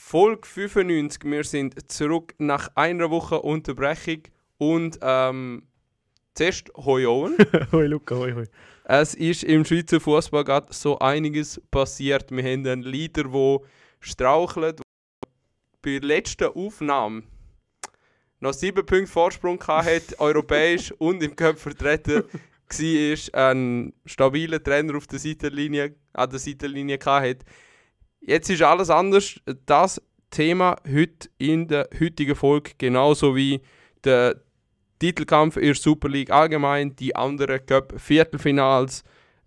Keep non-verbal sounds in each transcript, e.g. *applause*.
Folge 95. Wir sind zurück nach einer Woche Unterbrechung und ähm, zuerst Hoi Owen. *laughs* hoi Luca, hoi hoi. Es ist im Schweizer Fußball gerade so einiges passiert. Wir haben einen Leader, der strauchelt. Bei der letzten Aufnahme noch sieben Punkte Vorsprung hatte, *laughs* europäisch und im Kopf vertreten war, ein stabiler Trainer auf der Seitenlinie, an der Seitenlinie hatte Jetzt ist alles anders. Das Thema heute in der heutigen Folge, genauso wie der Titelkampf in der Super League allgemein, die anderen Cup-Viertelfinals,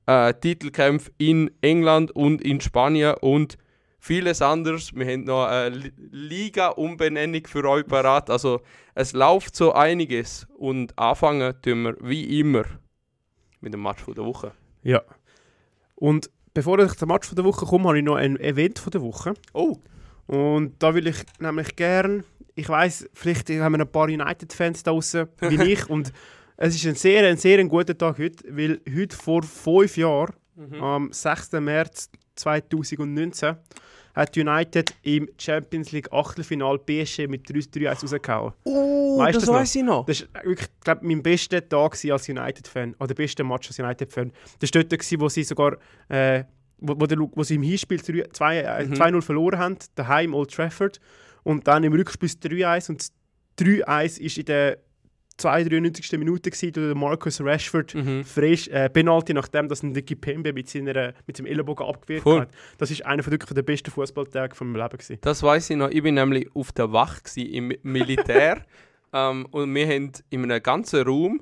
äh, Titelkämpfe in England und in Spanien und vieles anderes. Wir haben noch eine Liga-Umbenennung für euch parat. Also es läuft so einiges und anfangen tun wir wie immer mit dem Match der Woche. Ja. Und bevor ich zum Match von der Woche komme, habe ich noch ein Event von der Woche. Oh! Und da will ich nämlich gern, ich weiß, vielleicht haben wir ein paar United-Fans da draußen, wie *laughs* ich. Und es ist ein sehr, ein sehr guter Tag heute, weil heute vor fünf Jahren, mhm. am 6. März 2019, hat United im Champions League Achtelfinal PSG mit 3-1 3 rausgehauen. Oh, weißt das, das weiß ich noch. Das war äh, wirklich, glaube mein bester Tag als United-Fan. Oder der beste Match als United-Fan. Das war dort, wo sie sogar... Äh, wo, wo, der, wo sie im Hinspiel 2-0 äh, mhm. verloren haben, daheim Old Trafford. Und dann im Rückspiel 3-1 und 3-1 ist in der 92. Minute gewesen, der Marcus Rashford mhm. frisch äh, Penalty, nachdem das ein Dicky Pembe mit, seiner, mit seinem Ellenbogen abgewehrt cool. hat. Das ist einer von der besten Fußballtage von meinem Leben gewesen. Das weiß ich noch. Ich bin nämlich auf der Wacht im Militär *laughs* ähm, und wir haben in einem ganzen Raum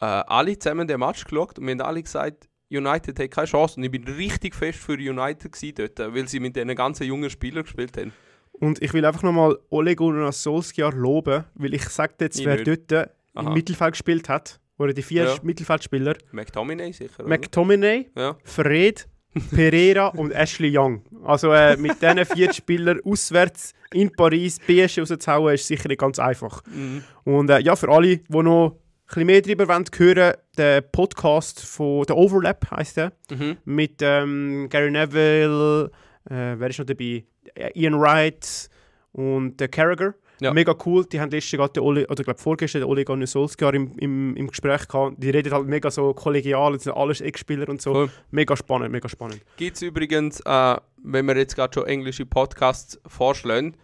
äh, alle zusammen den Match geschaut und wir haben alle gesagt, United hat keine Chance. Und ich bin richtig fest für United dort, weil sie mit diesen ganzen jungen Spielern gespielt haben. Und ich will einfach nochmal Ole Gunnar Solskjaer loben, weil ich sage jetzt, wer dort äh, Aha. im Mittelfeld gespielt hat, oder die vier ja. Mittelfeldspieler. McTominay sicher, oder? McTominay, ja. Fred, *laughs* Pereira und Ashley Young. Also äh, mit diesen vier *laughs* Spielern auswärts in Paris PSG rauszuhauen, ist sicher nicht ganz einfach. Mhm. Und äh, ja, für alle, die noch ein bisschen mehr darüber wollen, hören, der Podcast von The Overlap heißt der, mhm. mit ähm, Gary Neville, äh, wer ist noch dabei? Äh, Ian Wright und der äh, Carragher. Ja. Mega cool, die haben letzte gerade, Oli, oder glaube vorgestern, den Oleg Solskjaer im, im, im Gespräch gehabt. Die reden halt mega so kollegial, sind alles Ex-Spieler und so. Cool. Mega spannend, mega spannend. Gibt es übrigens, äh, wenn wir jetzt gerade schon englische Podcasts vorschlagen,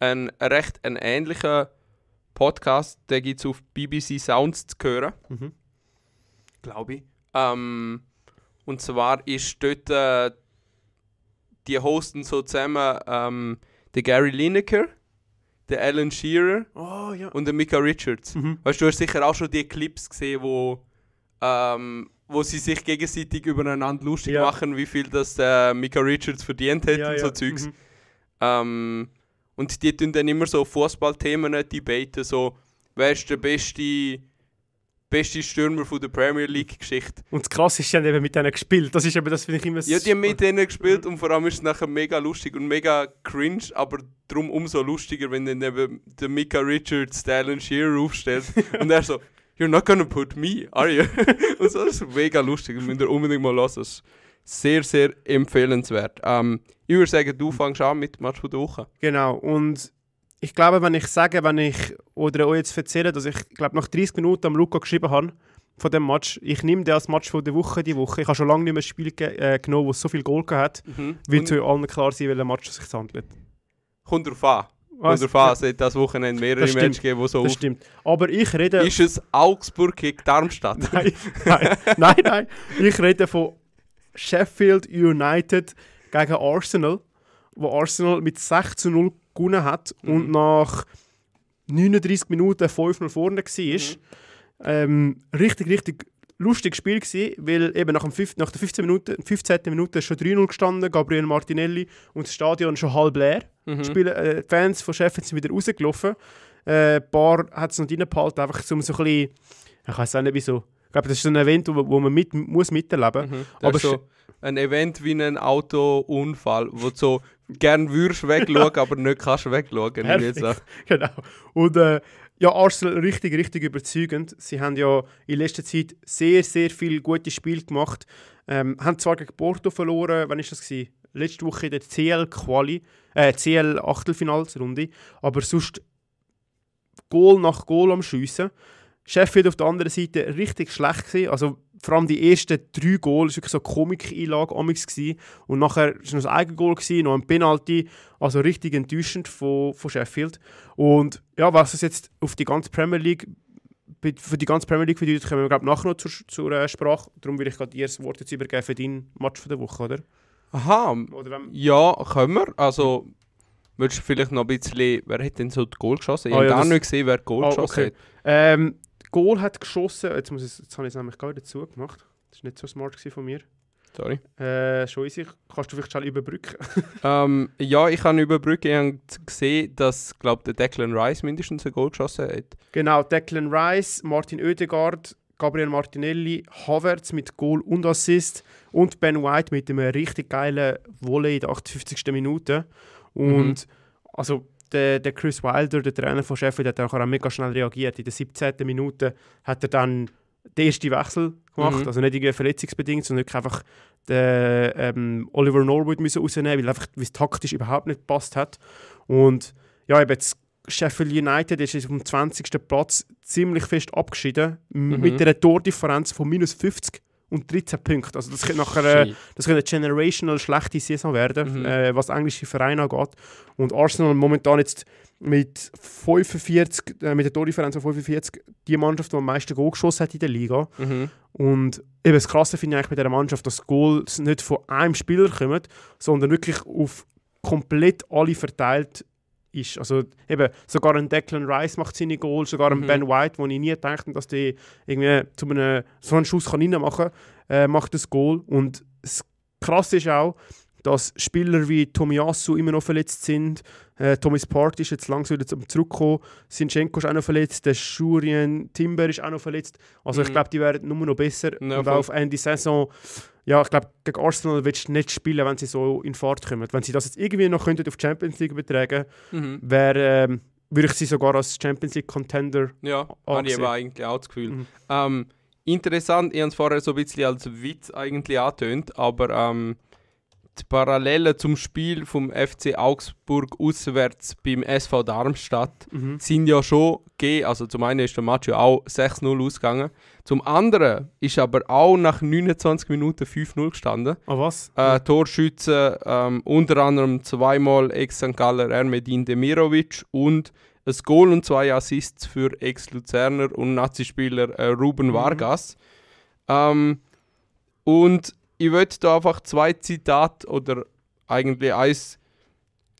einen recht einen ähnlichen Podcast, der gibt es auf BBC Sounds zu hören. Mhm. Glaube ich. Ähm, und zwar ist dort äh, die hosten so zusammen ähm, der Gary Lineker, der Alan Shearer oh, ja. und der Mika Richards. Mhm. Weißt du, du hast sicher auch schon die Clips gesehen, wo, ähm, wo sie sich gegenseitig übereinander lustig ja. machen, wie viel das äh, Mika Richards verdient hat ja, und so Zeugs. Mhm. Ähm, und die tun dann immer so Fußballthemen debaten, so wer ist der beste beste Stürmer von der Premier League-Geschichte. Und das Krasse ist, die haben eben mit denen gespielt. Das ist eben, das finde ich immer Ja, die haben mit denen gespielt und vor allem ist es nachher mega lustig und mega cringe, aber darum umso lustiger, wenn dann eben der Mika Richards Alan Shearer aufstellt *laughs* und er so, you're not gonna put me, are you? *laughs* und so, das ist mega lustig, das müsst ihr unbedingt mal hören. Sehr, sehr empfehlenswert. Ähm, ich würde sagen, du fängst an mit Match von der Woche. Genau, und ich glaube, wenn ich sage, wenn ich oder euch jetzt erzähle, dass ich glaube nach 30 Minuten am Luca geschrieben habe von dem Match, ich nehme den als Match von der Woche die Woche. Ich habe schon lange nicht mehr ein Spiel ge äh, genommen, das so viel Gold hat, mhm. weil zu allen klar sein, welcher Match sich handelt. Kommt drauf an. Kommt drauf an, es hat das Wochenende mehrere das Menschen gegeben, die so. Das stimmt. Aber ich rede. Ist es Augsburg gegen Darmstadt? *laughs* Nein, nein, nein, nein. Ich rede von Sheffield United gegen Arsenal, wo Arsenal mit 6 zu 0 gewonnen hat mhm. und nach 39 Minuten 5-0 vorne war. Mhm. Ähm, richtig, richtig lustiges Spiel gewesen, weil eben nach, dem 5, nach der 15. Minute, 15. Minute schon 3-0 gestanden, Gabriel Martinelli und das Stadion schon halb leer. Mhm. Die, Spiele, äh, die Fans von Sheffield sind wieder rausgelaufen. Äh, ein paar hat es noch reingehalten, einfach um so ein bisschen, ich weiß auch nicht wieso, ich glaube, das ist so ein Event, wo, wo man mit, muss miterleben muss. Mhm. Aber so ein Event wie ein Autounfall, wo du so gern würdest wegschauen, aber nicht kannst wegschauen. Genau. Und äh, ja, Arsenal richtig, richtig überzeugend. Sie haben ja in letzter Zeit sehr, sehr viel gute Spiele gemacht. Ähm, haben zwar gegen Porto verloren, wann war das gewesen? Letzte Woche in der CL-Quali, äh, CL-Achtelfinalsrunde, aber sonst Goal nach Goal am Schiessen. Sheffield auf der anderen Seite richtig schlecht gewesen. Also vor allem die ersten drei Goal war wirklich so eine comic einlage und nachher war noch ein Eigengoal, noch ein Penalty, also richtig enttäuschend von, von Sheffield. Und ja, was es jetzt auf die ganze Premier League für die ganze Premier League bedeutet, kommen wir glaube nachher noch zur, zur äh, Sprache. Darum würde ich gerade dir das Wort jetzt übergeben für deinen Match von der Woche, oder? Aha, oder ja, können wir. Also, würdest du vielleicht noch ein bisschen, wer hat denn so das Goal geschossen? Ich ah, habe ja, gar das... nicht gesehen, wer Goal oh, geschossen okay. hat. Ähm, Goal hat geschossen. Jetzt, muss ich, jetzt habe ich es nämlich gar nicht dazu gemacht. Das war nicht so smart von mir. Sorry. Äh, schon easy. Kannst du vielleicht schnell überbrücken? um, *laughs* ähm, ja, ich habe überbrücken. Ich habe gesehen, dass glaub, der Declan Rice mindestens ein Goal geschossen hat. Genau, Declan Rice, Martin Oedegaard, Gabriel Martinelli, Havertz mit Goal und Assist und Ben White mit einem richtig geilen Volley in der 58. Minute. Und mhm. also der, der Chris Wilder, der Trainer von Sheffield, hat auch mega schnell reagiert. In der 17. Minute hat er dann den ersten Wechsel gemacht, mhm. also nicht irgendwie verletzungsbedingt, sondern einfach den, ähm, Oliver Norwood müssen rausnehmen, weil einfach es taktisch überhaupt nicht gepasst hat. Und ja, eben jetzt Sheffield United ist jetzt vom 20. Platz ziemlich fest abgeschieden, mhm. mit einer Tordifferenz von minus 50 und 13 Punkte. Also das könnte nachher äh, das könnte eine generational schlechte Saison werden, mhm. äh, was englische Vereine angeht. Und Arsenal momentan jetzt mit 45, äh, mit der Tordifferenz von 45, die Mannschaft, die am meisten Goal geschossen hat in der Liga. Mhm. Und eben das Krasse finde ich eigentlich bei dieser Mannschaft, dass Goals nicht von einem Spieler kommen, sondern wirklich auf komplett alle verteilt ist. Also eben, sogar ein Declan Rice macht seine Goal, sogar ein mhm. Ben White, wo ich nie gedacht dass der irgendwie zu einem, so einen Schuss reinmachen kann, äh, macht das Goal. Und das Krasse ist auch, dass Spieler wie Tomiyasu immer noch verletzt sind. Äh, Thomas Part ist jetzt langsam wieder zum Zurückkommen. Sinchenko ist auch noch verletzt. Der Schurien Timber ist auch noch verletzt. Also mhm. ich glaube, die werden nur noch besser. Ja, und auf Ende Saison, ja, ich glaube, gegen Arsenal willst du nicht spielen, wenn sie so in Fahrt kommen. Wenn sie das jetzt irgendwie noch könnten auf die Champions League übertragen, mhm. wäre... Ähm, würde ich sie sogar als Champions League Contender Ja, habe ich aber eigentlich auch das Gefühl. Mhm. Ähm, interessant, ich habe es vorher so ein bisschen als Witz eigentlich angetönt, aber ähm, die Parallelen zum Spiel vom FC Augsburg auswärts beim SV Darmstadt mhm. sind ja schon gegeben. Also zum einen ist der Match ja auch 6-0 ausgegangen. Zum anderen ist aber auch nach 29 Minuten 5-0 gestanden. Ah, oh, was? Äh, Torschützen, ähm, unter anderem zweimal Ex-St. Galler Ermedin Demirovic und ein Goal und zwei Assists für Ex-Luzerner und Nazispieler äh, Ruben mhm. Vargas. Ähm, und ich würde da einfach zwei Zitate oder eigentlich ein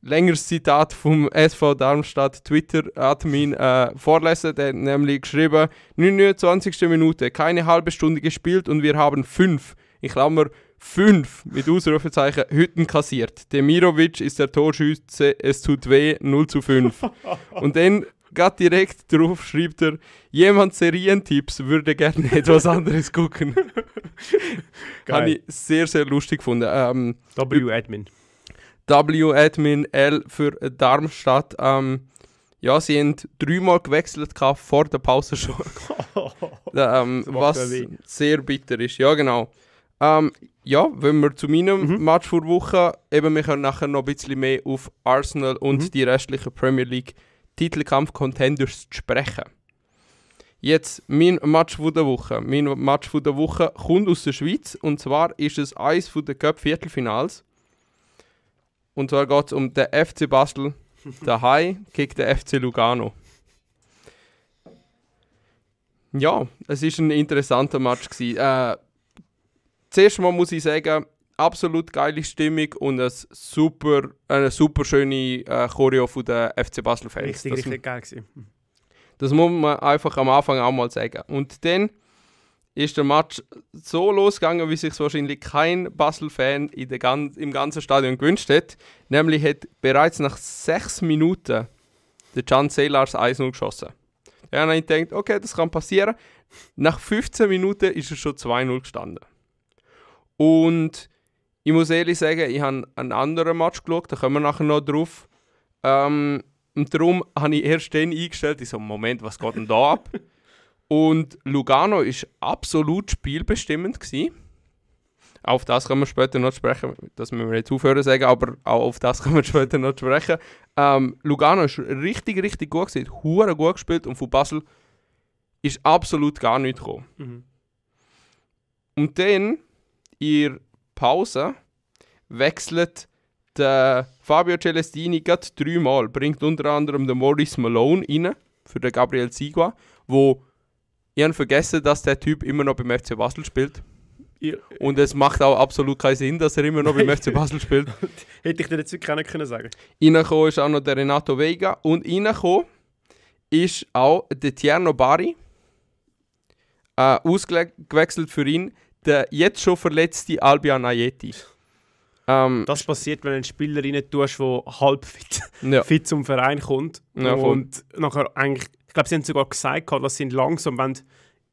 längeres Zitat vom SV Darmstadt Twitter-Admin äh, vorlesen. Der hat nämlich geschrieben: 29. Minute, keine halbe Stunde gespielt und wir haben fünf, ich glaube mal fünf mit Ausrufezeichen Hütten kassiert. Demirovic ist der Torschütze, es tut weh, 0 zu 5. *laughs* und dann Gerade direkt drauf schreibt er, jemand Serientipps würde gerne *laughs* etwas anderes gucken. *laughs* Habe ich sehr, sehr lustig gefunden. Ähm, W-Admin. W-Admin, L für Darmstadt. Ähm, ja, sie haben dreimal gewechselt vor der Pause schon. *laughs* ähm, was sehr bitter ist. Ja, genau. Ähm, ja, wenn wir zu meinem mhm. Match vor Woche, eben, wir können nachher noch ein bisschen mehr auf Arsenal und mhm. die restliche Premier League Titelkampf-Contenders zu sprechen. Jetzt mein Match der Woche. Mein Match der Woche kommt aus der Schweiz und zwar ist es eins der Cup-Viertelfinals. Und zwar geht es um den FC Basel *laughs* daheim gegen den FC Lugano. Ja, es ist ein interessanter Match Äh, zuerst mal muss ich sagen, absolut geile Stimmung und ein super, eine super schöne äh, Choreo von den FC Basel Fans. Richtig, das, richtig geil gewesen. Mhm. Das muss man einfach am Anfang auch mal sagen. Und dann ist der Match so losgegangen, wie sich wahrscheinlich kein Basel-Fan Gan im ganzen Stadion gewünscht hat. Nämlich hat bereits nach sechs Minuten der Can Selars 1-0 geschossen. Er hat gedacht, okay, das kann passieren. Nach 15 Minuten ist er schon 2-0 gestanden. Und ich muss ehrlich sagen, ich habe einen anderen Match geschaut, da kommen wir nachher noch drauf. Ähm, und darum habe ich erst den eingestellt, ich so, Moment, was geht denn da ab? *laughs* Und Lugano war absolut spielbestimmend. Gewesen. Auf das können wir später noch sprechen, das müssen wir jetzt aufhören sagen, aber auch auf das *laughs* können wir später noch sprechen. Ähm, Lugano ist richtig, richtig gut gewesen, hure gut gespielt und von Basel ist absolut gar nichts gekommen. Mhm. Und dann, ihr Pause wechselt der Fabio Celestini gerade dreimal, bringt unter anderem den Maurice Malone rein für den Gabriel Sigua, wo ich habe vergessen, dass der Typ immer noch beim FC Basel spielt. Ich, und es macht auch absolut keinen Sinn, dass er immer noch beim FC Basel spielt. *laughs* Hätte ich dir jetzt keiner können sagen. Reingekommen ist auch noch der Renato Vega und reingekommen ist auch der Tierno Bari. Äh, ausgewechselt für ihn der jetzt schon verletzte Albion Ayeti. Ähm, das passiert, wenn du einen Spieler rein tust, der halb fit, ja. *laughs* fit zum Verein kommt. Ja, und nachher eigentlich, ich glaube, sie haben sogar gesagt, dass sie langsam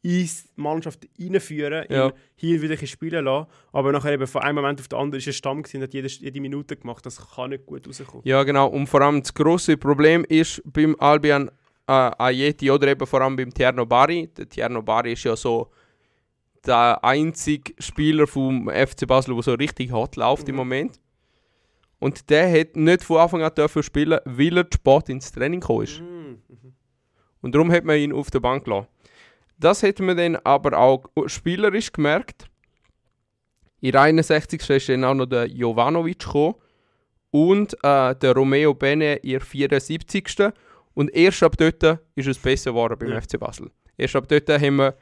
in die Mannschaft reinführen, ja. hier wieder spielen lassen. Aber nachher eben von einem Moment auf den anderen ist er Stamm und hat jede, jede Minute gemacht. Das kann nicht gut rauskommen. Ja, genau. Und vor allem das große Problem ist beim Albion äh, Ayeti oder eben vor allem beim Tierno Bari. Der Tierno Bari ist ja so der einzige Spieler vom FC Basel, der so richtig hart läuft mhm. im Moment. Und der hat nicht von Anfang an dürfen spielen, weil er zu spät ins Training gekommen ist. Mhm. mhm. Und darum hat man ihn auf der Bank gelassen. Das hat man dann aber auch spielerisch gemerkt. In 61. ist dann auch noch der Jovanovic gekommen und äh, der Romeo Bene in 74. Und erst ab dort ist es besser geworden beim ja. FC Basel. Erst ab dort haben wir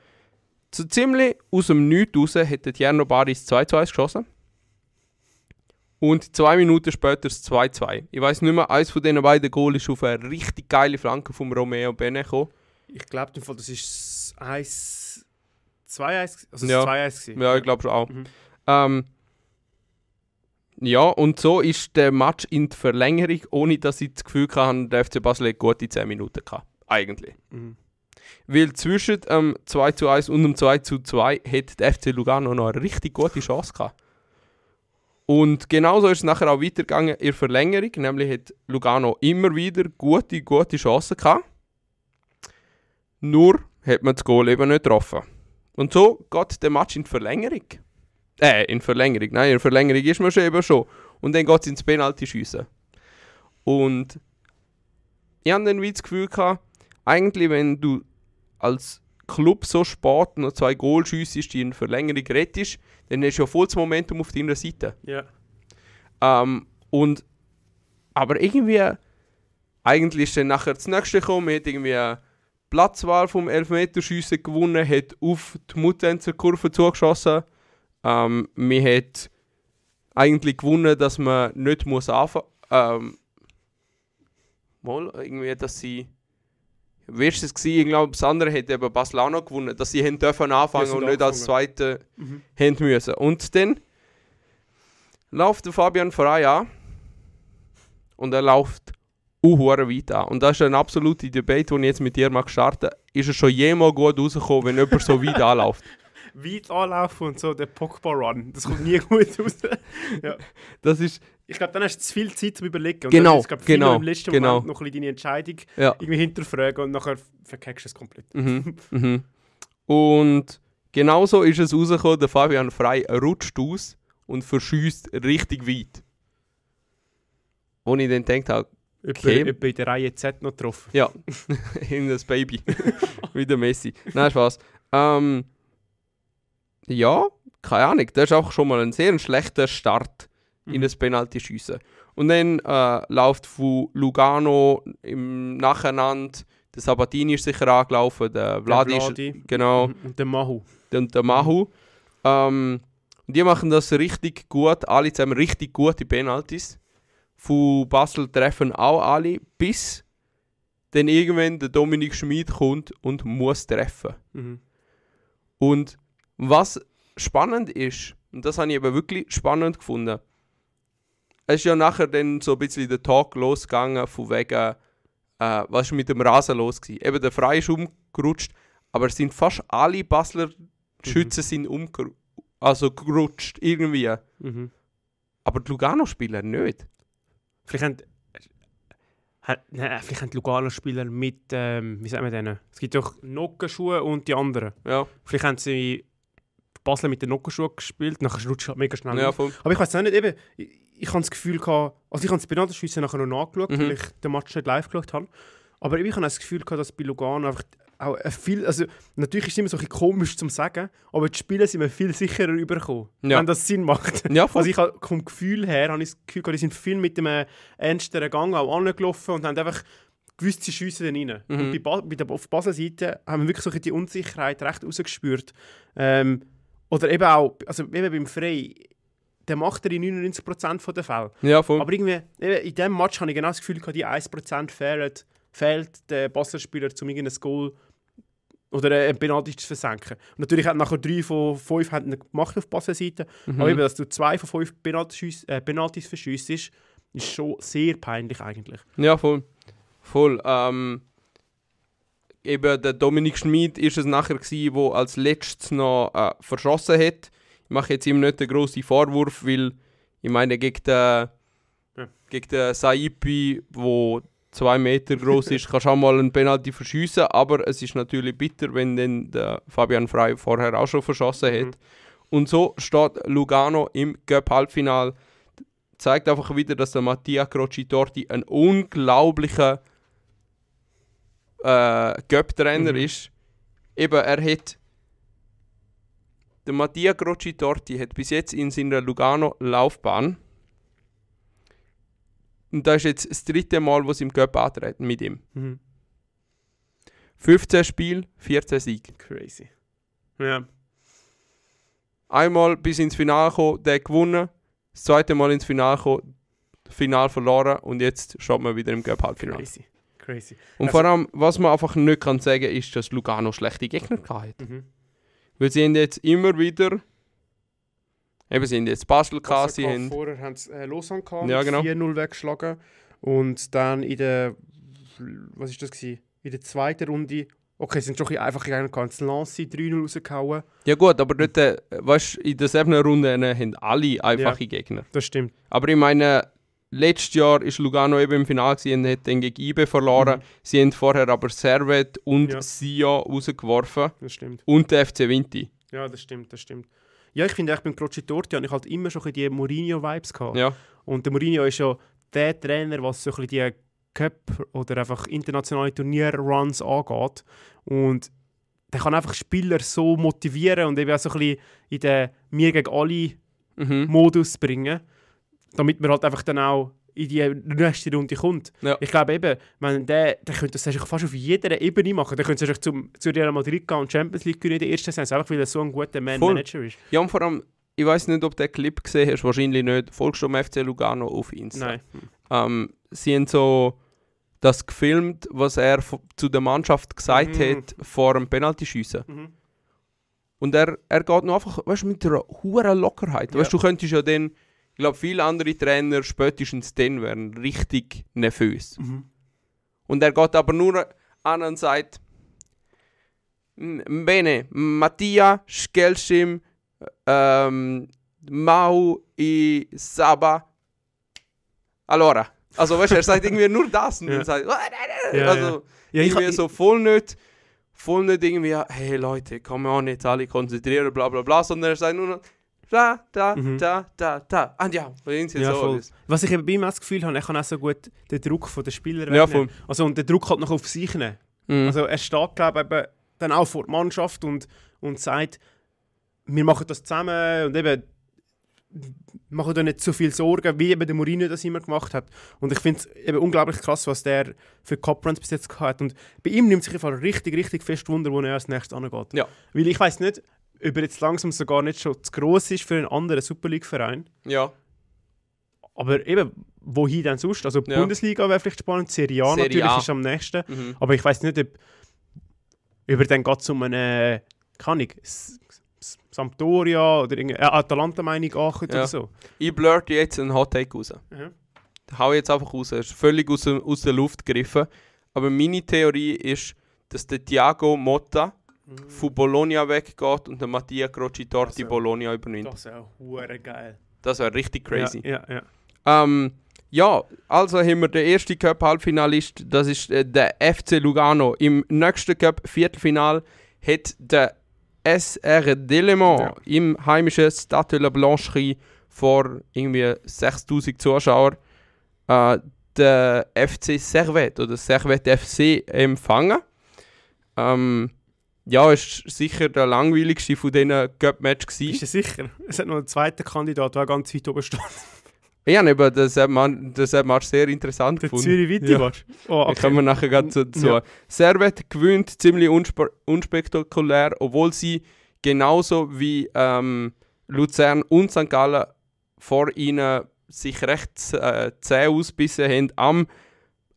so ziemlich aus dem Nichts raus hat der Tierno Baris 2 2 1 geschossen. Und zwei Minuten später das 2-2. Ich weiß nicht mehr, eins von diesen beiden Goal ist auf eine richtig geile Flanke von Romeo Bene gekommen. Ich glaube, das ist 1 2-1 also ja. 2-1 ja, ja, ich glaube schon auch. Mhm. Ähm, ja, und so ist der Match in der Verlängerung, ohne dass ich das Gefühl hatte, der FC Basel hat gute 10 Minuten gehabt. Eigentlich. Mhm. Weil zwischen dem ähm, 2 zu 1 und dem 2 zu 2 hätte der FC Lugano noch eine richtig gute Chance gehabt. Und genauso ist es nachher auch weitergegangen in der Verlängerung. Nämlich hat Lugano immer wieder gute, gute Chancen gehabt. Nur hat man das Goal eben nicht getroffen. Und so geht der Match in die Verlängerung. Äh, in Verlängerung. Nein, in Verlängerung ist man schon eben schon. Und dann geht es ins Penalty schiessen. Und ich hatte dann wie das Gefühl, gehabt, eigentlich, wenn du als Club so spät noch zwei Goal schiessest, die in Verlängerung rettest, dann hast du ja volles Momentum auf deiner Seite. Ja. Ähm, und aber irgendwie, eigentlich ist dann nachher das nächste gekommen, hat irgendwie Platzwahl vom Elfmeterschießen gewonnen, hat auf die Muttenzer Kurve zugeschossen. Ähm, man hat eigentlich gewonnen, dass man nicht muss anfangen. Ähm, mal irgendwie, dass sie wirst es gewesen, ich glaube, das andere hätte eben Basel auch noch gewonnen, dass sie hätten dürfen anfangen und nicht als Zweite mhm. müssen. Und dann läuft der Fabian Frey an und er läuft uhuere weit an. Und das ist eine absolute Debatte, die ich jetzt mit dir mal starten Ist es schon jemals gut rausgekommen, wenn jemand so weit anläuft? *laughs* weit anlaufen und so der Pogba-Run, das kommt nie *laughs* gut raus. ja. Das ist ich glaube, dann hast du zu viel Zeit zum Überlegen. Und genau, dann ist, glaub, genau. Im letzten genau. Moment noch ein bisschen deine Entscheidung ja. irgendwie hinterfragen und nachher verkackst du es komplett. Mhm. Mhm. Und genauso ist es rausgekommen, der Fabian Frei rutscht aus und verschießt richtig weit. Und ich dann gedacht habe, okay. Ob, ob in der Reihe Z noch getroffen. Ja, *laughs* in das Baby. *laughs* Wie der Messi. Nein, Spaß. Ähm, ja, keine Ahnung, das ist auch schon mal ein sehr schlechter Start mhm. in das Penalty schießen. Und dann äh, läuft von Lugano im Nacheinander, der Sabatini ist sicher angelaufen, der Vladi, der Vladi. genau. Und mhm, mhm. der Mahu. Und der Mahu. Ähm, und die machen das richtig gut, alle zusammen richtig gute Penalties. Von Basel treffen auch alle, bis dann irgendwann der Dominik Schmid kommt und muss treffen. Mhm. Und was spannend ist, und das habe ich eben wirklich spannend gefunden, es ist ja nachher dann so ein bisschen der Talk losgegangen, von wegen, äh, was ist mit dem Rasen los gewesen? Eben der Frei ist umgerutscht, aber es sind fast alle Basler Schützen mhm. sind umgerutscht, also gerutscht irgendwie. Mhm. Aber die Lugano-Spieler nicht. Vielleicht haben, äh, hat, äh, vielleicht haben die Lugano-Spieler mit, ähm, wie sagen wir denen? Es gibt doch Nockenschuhe und die anderen. Ja. Vielleicht haben sie Basler mit den Nockenschuhen gespielt, nachher rutscht es halt mega schnell. Ja, aber ich weiß auch nicht, eben, ich habe das Gefühl gehabt, also ich habe es bei Schüssen nachher noch nachgeschaut, mhm. weil ich den Match nicht live geschaut habe. Aber ich habe das Gefühl gehabt, dass bei Lugano einfach auch viel, also natürlich ist es immer so ein komisch zu sagen, aber die Spiele sind mir viel sicherer überkommen, ja. wenn das Sinn macht. Ja, also ich habe vom Gefühl her, habe ich das Gefühl gehabt, die sind viel mit einem ernsteren Gang auch angelaufen und haben einfach gewusst, sie dann rein. Mhm. Und bei, ba bei der, auf Seite haben wir wirklich so die Unsicherheit recht rausgespürt. Ähm, oder eben auch, also eben beim Frey, dann macht er in 99% der Fälle. Ja, voll. Aber irgendwie, in diesem Match habe ich genau das Gefühl, dass die 1% fehlt, fehlt der Basler Spieler, um irgendein Goal oder ein Penalty zu versenken. Und natürlich hat nachher drei von fünf haben gemacht auf der Passenseite, mhm. aber eben, dass du zwei von fünf Penaltys, äh, verschießt, ist schon sehr peinlich eigentlich. Ja, voll. Voll. Ähm, eben der Dominik Schmid ist es nachher gewesen, als letztes noch äh, verschossen hat ich mache jetzt ihm nicht den grossen Vorwurf, weil ich meine, gegen den, ja. gegen den Saipi, der zwei Meter groß ist, kannst du auch mal einen Penalty verschießen. Aber es ist natürlich bitter, wenn dann der Fabian Frey vorher auch schon verschossen hat. Mhm. Und so steht Lugano im Cup-Halbfinal. Zeigt einfach wieder, dass der Mattia Crocitorti ein unglaublicher äh, Cup-Trainer mhm. ist. Eben, er hat der Mattia Grocci Torti hat bis jetzt in seiner Lugano-Laufbahn, und das ist jetzt das dritte Mal, wo sie im Cup antreten mit ihm. Mhm. 15 Spiel, 14 Sieg. Crazy. Ja. Einmal bis ins Finale gekommen, der gewonnen. Das zweite Mal ins Finale gekommen, Final verloren und jetzt schaut man wieder im Cup Halbfinale. Crazy. Crazy. Und also, vor allem, was man einfach nicht kann sagen, ist, dass Lugano schlechte Gegner hatte. Mhm. Weil sie haben jetzt immer wieder. Eben, sie haben jetzt Basel gehabt, sie haben... Vorher haben sie äh, Lausanne gehabt, ja, genau. 4-0 weggeschlagen. Und dann in der... Was war das gewesen? In der zweiten Runde... Okay, sind schon ein einfach gegangen, ganz Lancy 3-0 rausgehauen. Ja gut, aber dort, äh, weißt, in der siebten Runde haben alle einfache ja, Gegner. das stimmt. Aber ich meine, letztes Jahr ist Lugano eben im Finale und hat dann gegen IBE verloren. Mhm. Sie haben vorher aber Servet und ja. Sia rausgeworfen. Das stimmt. Und der FC Vinti. Ja, das stimmt, das stimmt. Ja, ich finde, ich beim Croce Torti habe ich halt immer schon die Mourinho-Vibes gehabt. Ja. Und der Mourinho ist ja der Trainer, was so die Cup- oder einfach internationale Turnierruns angeht. Und der kann einfach Spieler so motivieren und eben auch so ein bisschen in den «Mir gegen alle»-Modus mhm. bringen damit man halt einfach dann auch in die nächste Runde kommt. Ja. Ich glaube eben, wenn der, der könnte das fast auf jeder Ebene machen. Der könnte sich zum, zu Real Madrid gehen und Champions League gewinnen in der ersten Saison, einfach weil er so ein guter Man-Manager ist. Ja, und vor allem, ich weiß nicht, ob du den Clip gesehen hast, wahrscheinlich nicht. Folgst du dem FC Lugano auf Insta? Nein. Ähm, sie haben so das gefilmt, was er zu der Mannschaft gesagt mhm. hat vor dem Penaltyschießen. Mhm. Und er, er geht nur einfach, weißt mit einer hohen Lockerheit. Ja. Weißt du, könntest ja dann ich glaube, viele andere Trainer spätestens dann wären richtig nervös. Mhm. Und er geht aber nur an und sagt, Bene, Mattia, Schkelschim, ähm, Mau i Saba. Allora. Also, weißt du, er sagt irgendwie nur das. Und *laughs* ja. sagt, ja, also, ja. irgendwie ich, so voll nicht, voll nicht irgendwie, hey Leute, komm auch nicht alle konzentrieren, bla bla bla, sondern er sagt nur, da, da, mhm. da, da, da. Und ah, ja, bringt jetzt ja, so alles. Was ich eben bei ihm das Gefühl habe, er kann auch so gut den Druck der den ja, Voll. Also, und den Druck hat noch auf sich nehmen. Mhm. Also er steht, glaube ich, dann auch vor der Mannschaft und, und sagt, wir machen das zusammen und eben machen da nicht so viel Sorgen, wie eben der Mourinho das immer gemacht hat. Und ich finde es eben unglaublich krass, was der für Cup-Runs bis jetzt gehabt hat. Und bei ihm nimmt sich einfach richtig, richtig fest Wunder, wo er als nächstes angeht. Ja. Weil ich weiß nicht, über jetzt langsam sogar nicht schon zu gross ist für einen anderen Super League-Verein. Ja. Aber eben, wohin denn sonst? Also die ja. Bundesliga wäre vielleicht spannend, Serie A Serie natürlich A. ist am nächsten. Mhm. Aber ich weiß nicht, ob über den geht es um eine, kann ich, Sampdoria oder äh, Atalanta-Meinung Aachen ja. oder so. Ich blurte jetzt einen Hot Take raus. Mhm. hau jetzt einfach raus. Er ist völlig aus, aus der Luft gegriffen. Aber meine Theorie ist, dass der Thiago Motta mm. von Bologna weggeht und der Mattia Croci die Bologna übernimmt. Das wäre hure geil. Das wäre richtig crazy. Ja, ja. ja. Ähm, ja, also haben wir den ersten Cup-Halbfinalist, das ist äh, der FC Lugano. Im nächsten Cup-Viertelfinal hat der SR Delemont ja. im heimischen Stade de la Blancherie vor irgendwie 6000 Zuschauern äh, den FC Servette oder Servette FC empfangen. Ähm, ja, es war sicher der langweiligste von diesen Cup-Matches. Ist das sicher? Es hat noch einen zweiten Kandidat, der ganz weit oben steht. Ja, habe eben das, man, das Match sehr interessant der gefunden. Zürich Witte ja. Match. Oh, okay. Kommen wir nachher gerade zu. Ja. Servet gewinnt ziemlich unspe unspektakulär, obwohl sie genauso wie ähm, Luzern und St. Gallen vor ihnen sich recht äh, zäh ausbissen haben am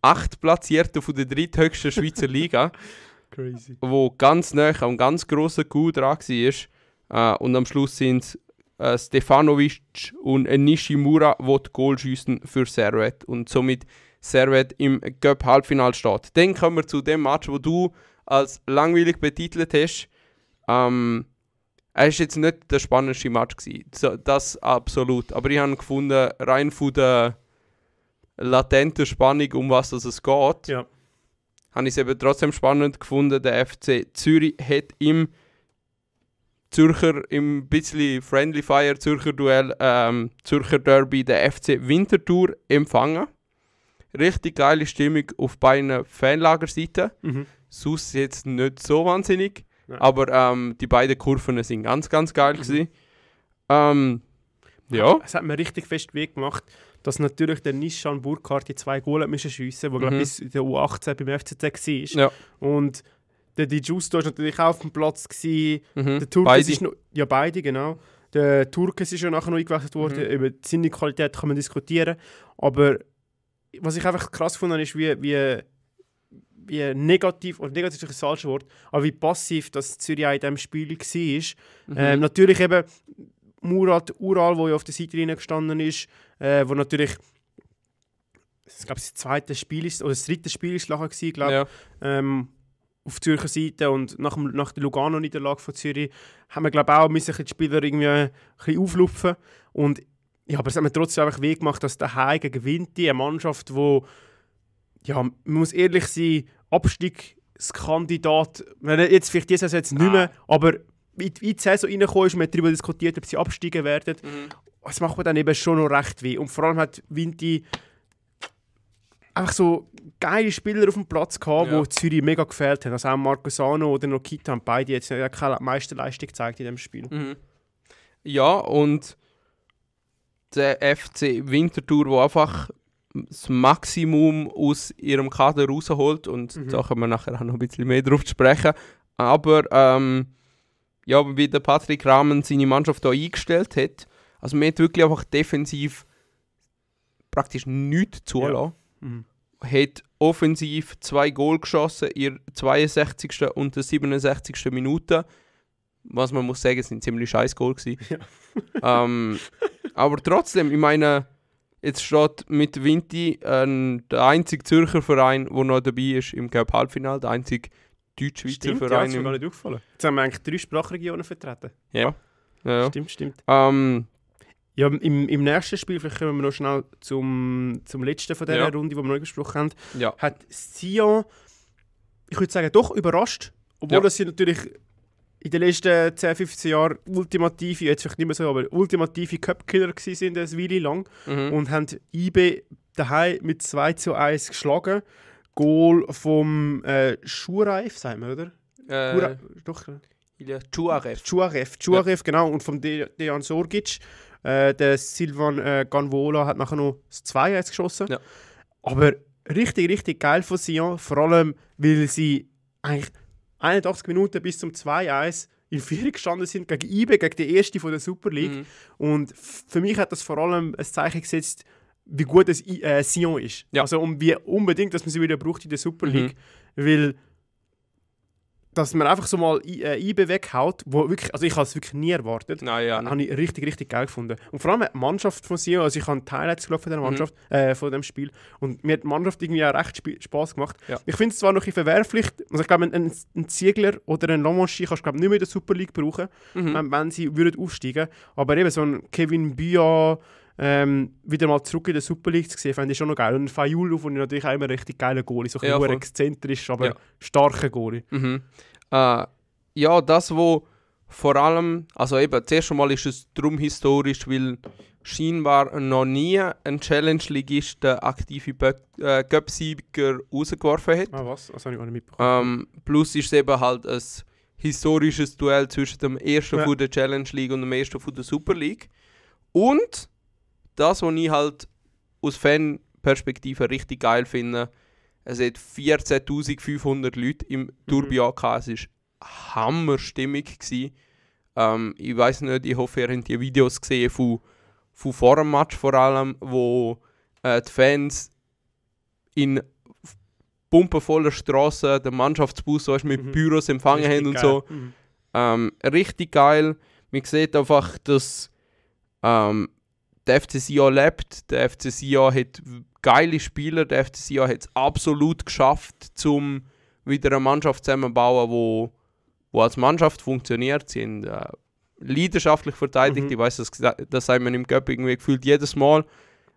8. Platzierten von der dritthöchsten Schweizer Liga. *laughs* Crazy. Wo ganz nah am ganz grossen Gut dran war. Äh, und am Schluss sind äh, Stefanovic und Nishimura, die die Goal schiessen für Servet. Und somit Servet im cup halbfinale steht. Dann kommen wir zu dem Match, wo du als langweilig betitelt hast. Ähm, es war jetzt nicht der spannendste Match, gewesen. das absolut. Aber ich habe gefunden, rein von der latenten Spannung, um was es geht, ja habe ich es eben trotzdem spannend gefunden. Der FC Zürich hat im Zürcher, im bisschen Friendly Fire Zürcher Duell, ähm, Zürcher Derby, der FC Winterthur empfangen. Richtig geile Stimmung auf beiden Fanlagerseiten. Mhm. Sus jetzt nicht so wahnsinnig, Nein. aber ähm, die beiden Kurven sind ganz, ganz geil. Mhm. Ähm, ja. Es hat mir richtig fest weh gemacht, dass natürlich der Nishan Burkhardt die zwei Goal müssen schiessen, wo mhm. glaube bis in der U18 beim FCZ war. Ja. Und der Di Giusto war natürlich auch auf dem Platz. Mhm. Der Turke beide. Ist noch, ja, beide, genau. Der Turke ist ja nachher noch eingewechselt worden. Mhm. Über seine Qualität kann man diskutieren. Aber was ich einfach krass fand, ist, wie, wie, wie negativ, oder negativ ist ein falsches Wort, aber wie passiv das Zürich in diesem Spiel war. Mhm. Ähm, natürlich eben, Murat Ural, der ja auf der Seite rein gestanden ist, äh, wo natürlich ich glaube, das zweite Spiel ist, oder das dritte Spiel ist nachher gewesen, glaube ja. ähm, auf Zürcher Seite und nach, dem, nach der Lugano-Niederlage von Zürich haben wir glaube auch müssen die Spieler irgendwie ein bisschen auflupfen und ja, aber es hat mir trotzdem einfach weh gemacht, dass der Heige gewinnt, die eine Mannschaft, wo ja, man muss ehrlich sein, Abstiegskandidat, jetzt vielleicht dieses Saison jetzt nicht mehr, aber in die Saison reingekommen ist, man hat darüber diskutiert, ob sie absteigen werden. Mhm. Das macht mir dann eben schon noch recht weh. Und vor allem hat Vinti einfach so geile Spieler auf dem Platz gehabt, ja. die Zürich mega gefällt haben. Also auch Marcosano oder Nokita haben beide jetzt keine Meisterleistung gezeigt in dem Spiel. Mhm. Ja, und der FC Winterthur, der einfach das Maximum aus ihrem Kader rausholt und mhm. da können wir nachher auch noch ein bisschen mehr drauf sprechen. Aber ähm, ja, wie der Patrick Rahmen seine Mannschaft da eingestellt hat. Also man hat wirklich einfach defensiv praktisch nichts zulassen. Ja. Mhm. Hat offensiv zwei Goal geschossen in der 62. und der 67. Minute. Was man muss sagen, sind ziemlich scheiß Goal gewesen. Ja. *laughs* Ähm, aber trotzdem, ich meine, jetzt steht mit Vinti äh, der einzige Zürcher Verein, der noch dabei ist im Cup-Halbfinale, der einzige Deutschschweizer Verein. Ja, das ist mir Jetzt haben wir eigentlich drei Sprachregionen vertreten. Ja. ja. Stimmt, stimmt. Ähm, ja, im, im nächsten Spiel, vielleicht kommen wir noch schnell zum, zum letzten von dieser ja. Runde, die wir noch besprochen haben, ja. hat Sion, ich würde sagen, doch überrascht. Obwohl ja. das sie natürlich in den letzten 10, 15 Jahren ultimative, jetzt vielleicht nicht mehr so, aber ultimative Cup-Killer sind eine Weile lang mhm. und haben IB daheim mit 2 zu 1 geschlagen. Goal vom äh, Schuhreif, sagen wir, oder? Äh, Ura doch. Chuarev. Chuarev, genau. Und vom De Dejan Sorgic. Äh, der Silvan äh, Ganvola hat nachher noch das 2 1 geschossen. Ja. Aber richtig, richtig geil von Sion. Vor allem, weil sie eigentlich 81 Minuten bis zum 2-1 in Vierer gestanden sind gegen IBE, gegen die erste von der Super League. Mhm. Und für mich hat das vor allem ein Zeichen gesetzt, wie gut es äh, Sion ist. Ja. Also um, wie unbedingt, dass man sie wieder braucht in der Super mhm. League. Mhm. Weil dass man einfach so mal äh, IB weghaut, wo wirklich, also ich habe es wirklich nie erwartet. Nein, ja, Habe ich richtig, richtig geil gefunden. Und vor allem die Mannschaft von Sion, also ich habe die Highlights von der mhm. Mannschaft, mhm. äh, von dem Spiel. Und mir hat die Mannschaft irgendwie auch recht Spaß gemacht. Ja. Ich finde es zwar noch ein bisschen verwerflich, also ich glaube, ein, ein Ziegler oder ein Lomonchi kannst du glaube nicht mehr in der Super League brauchen, mhm. wenn, wenn sie würden aufsteigen. Aber eben so ein Kevin Bia, ähm, wieder mal zurück in den Super League zu sehen, fand ich schon noch geil. Und Fayulu fand ich natürlich auch immer richtig geile Goalie, so ein ja, exzentrisch, aber ja. starker Goalie. Mhm. Äh, ja, das, wo vor allem, also eben, zuerst einmal ist es drum historisch, weil scheinbar noch nie ein Challenge-Ligist den aktiven äh, rausgeworfen hat. Ah, was? Das habe ich auch nicht mitbekommen. Ähm, plus ist es eben halt ein historisches Duell zwischen dem ersten ja. von der Challenge League und dem ersten von der Super League. Und das, was ich halt aus Fanperspektive richtig geil finde, es hat 14.500 Leute im Turbio mhm. AK. Es war hammerstimmig. Ähm, ich weiß nicht, ich hoffe, ihr habt die Videos gesehen von, von vor dem Match vor allem, wo äh, die Fans in pumpenvoller Straße den Mannschaftsbus so mit mhm. Büros empfangen richtig haben und geil. so. Mhm. Ähm, richtig geil. Man sieht einfach, dass ähm, der FC Sion lebt, der FC Sion hat geile Spieler, der FC Sion hat es absolut geschafft, um wieder eine Mannschaft zusammenzubauen, wo, wo als Mannschaft funktioniert. Sie sind äh, leidenschaftlich verteidigt, mhm. ich weiß, das, das sagt man im Cup irgendwie gefühlt jedes Mal,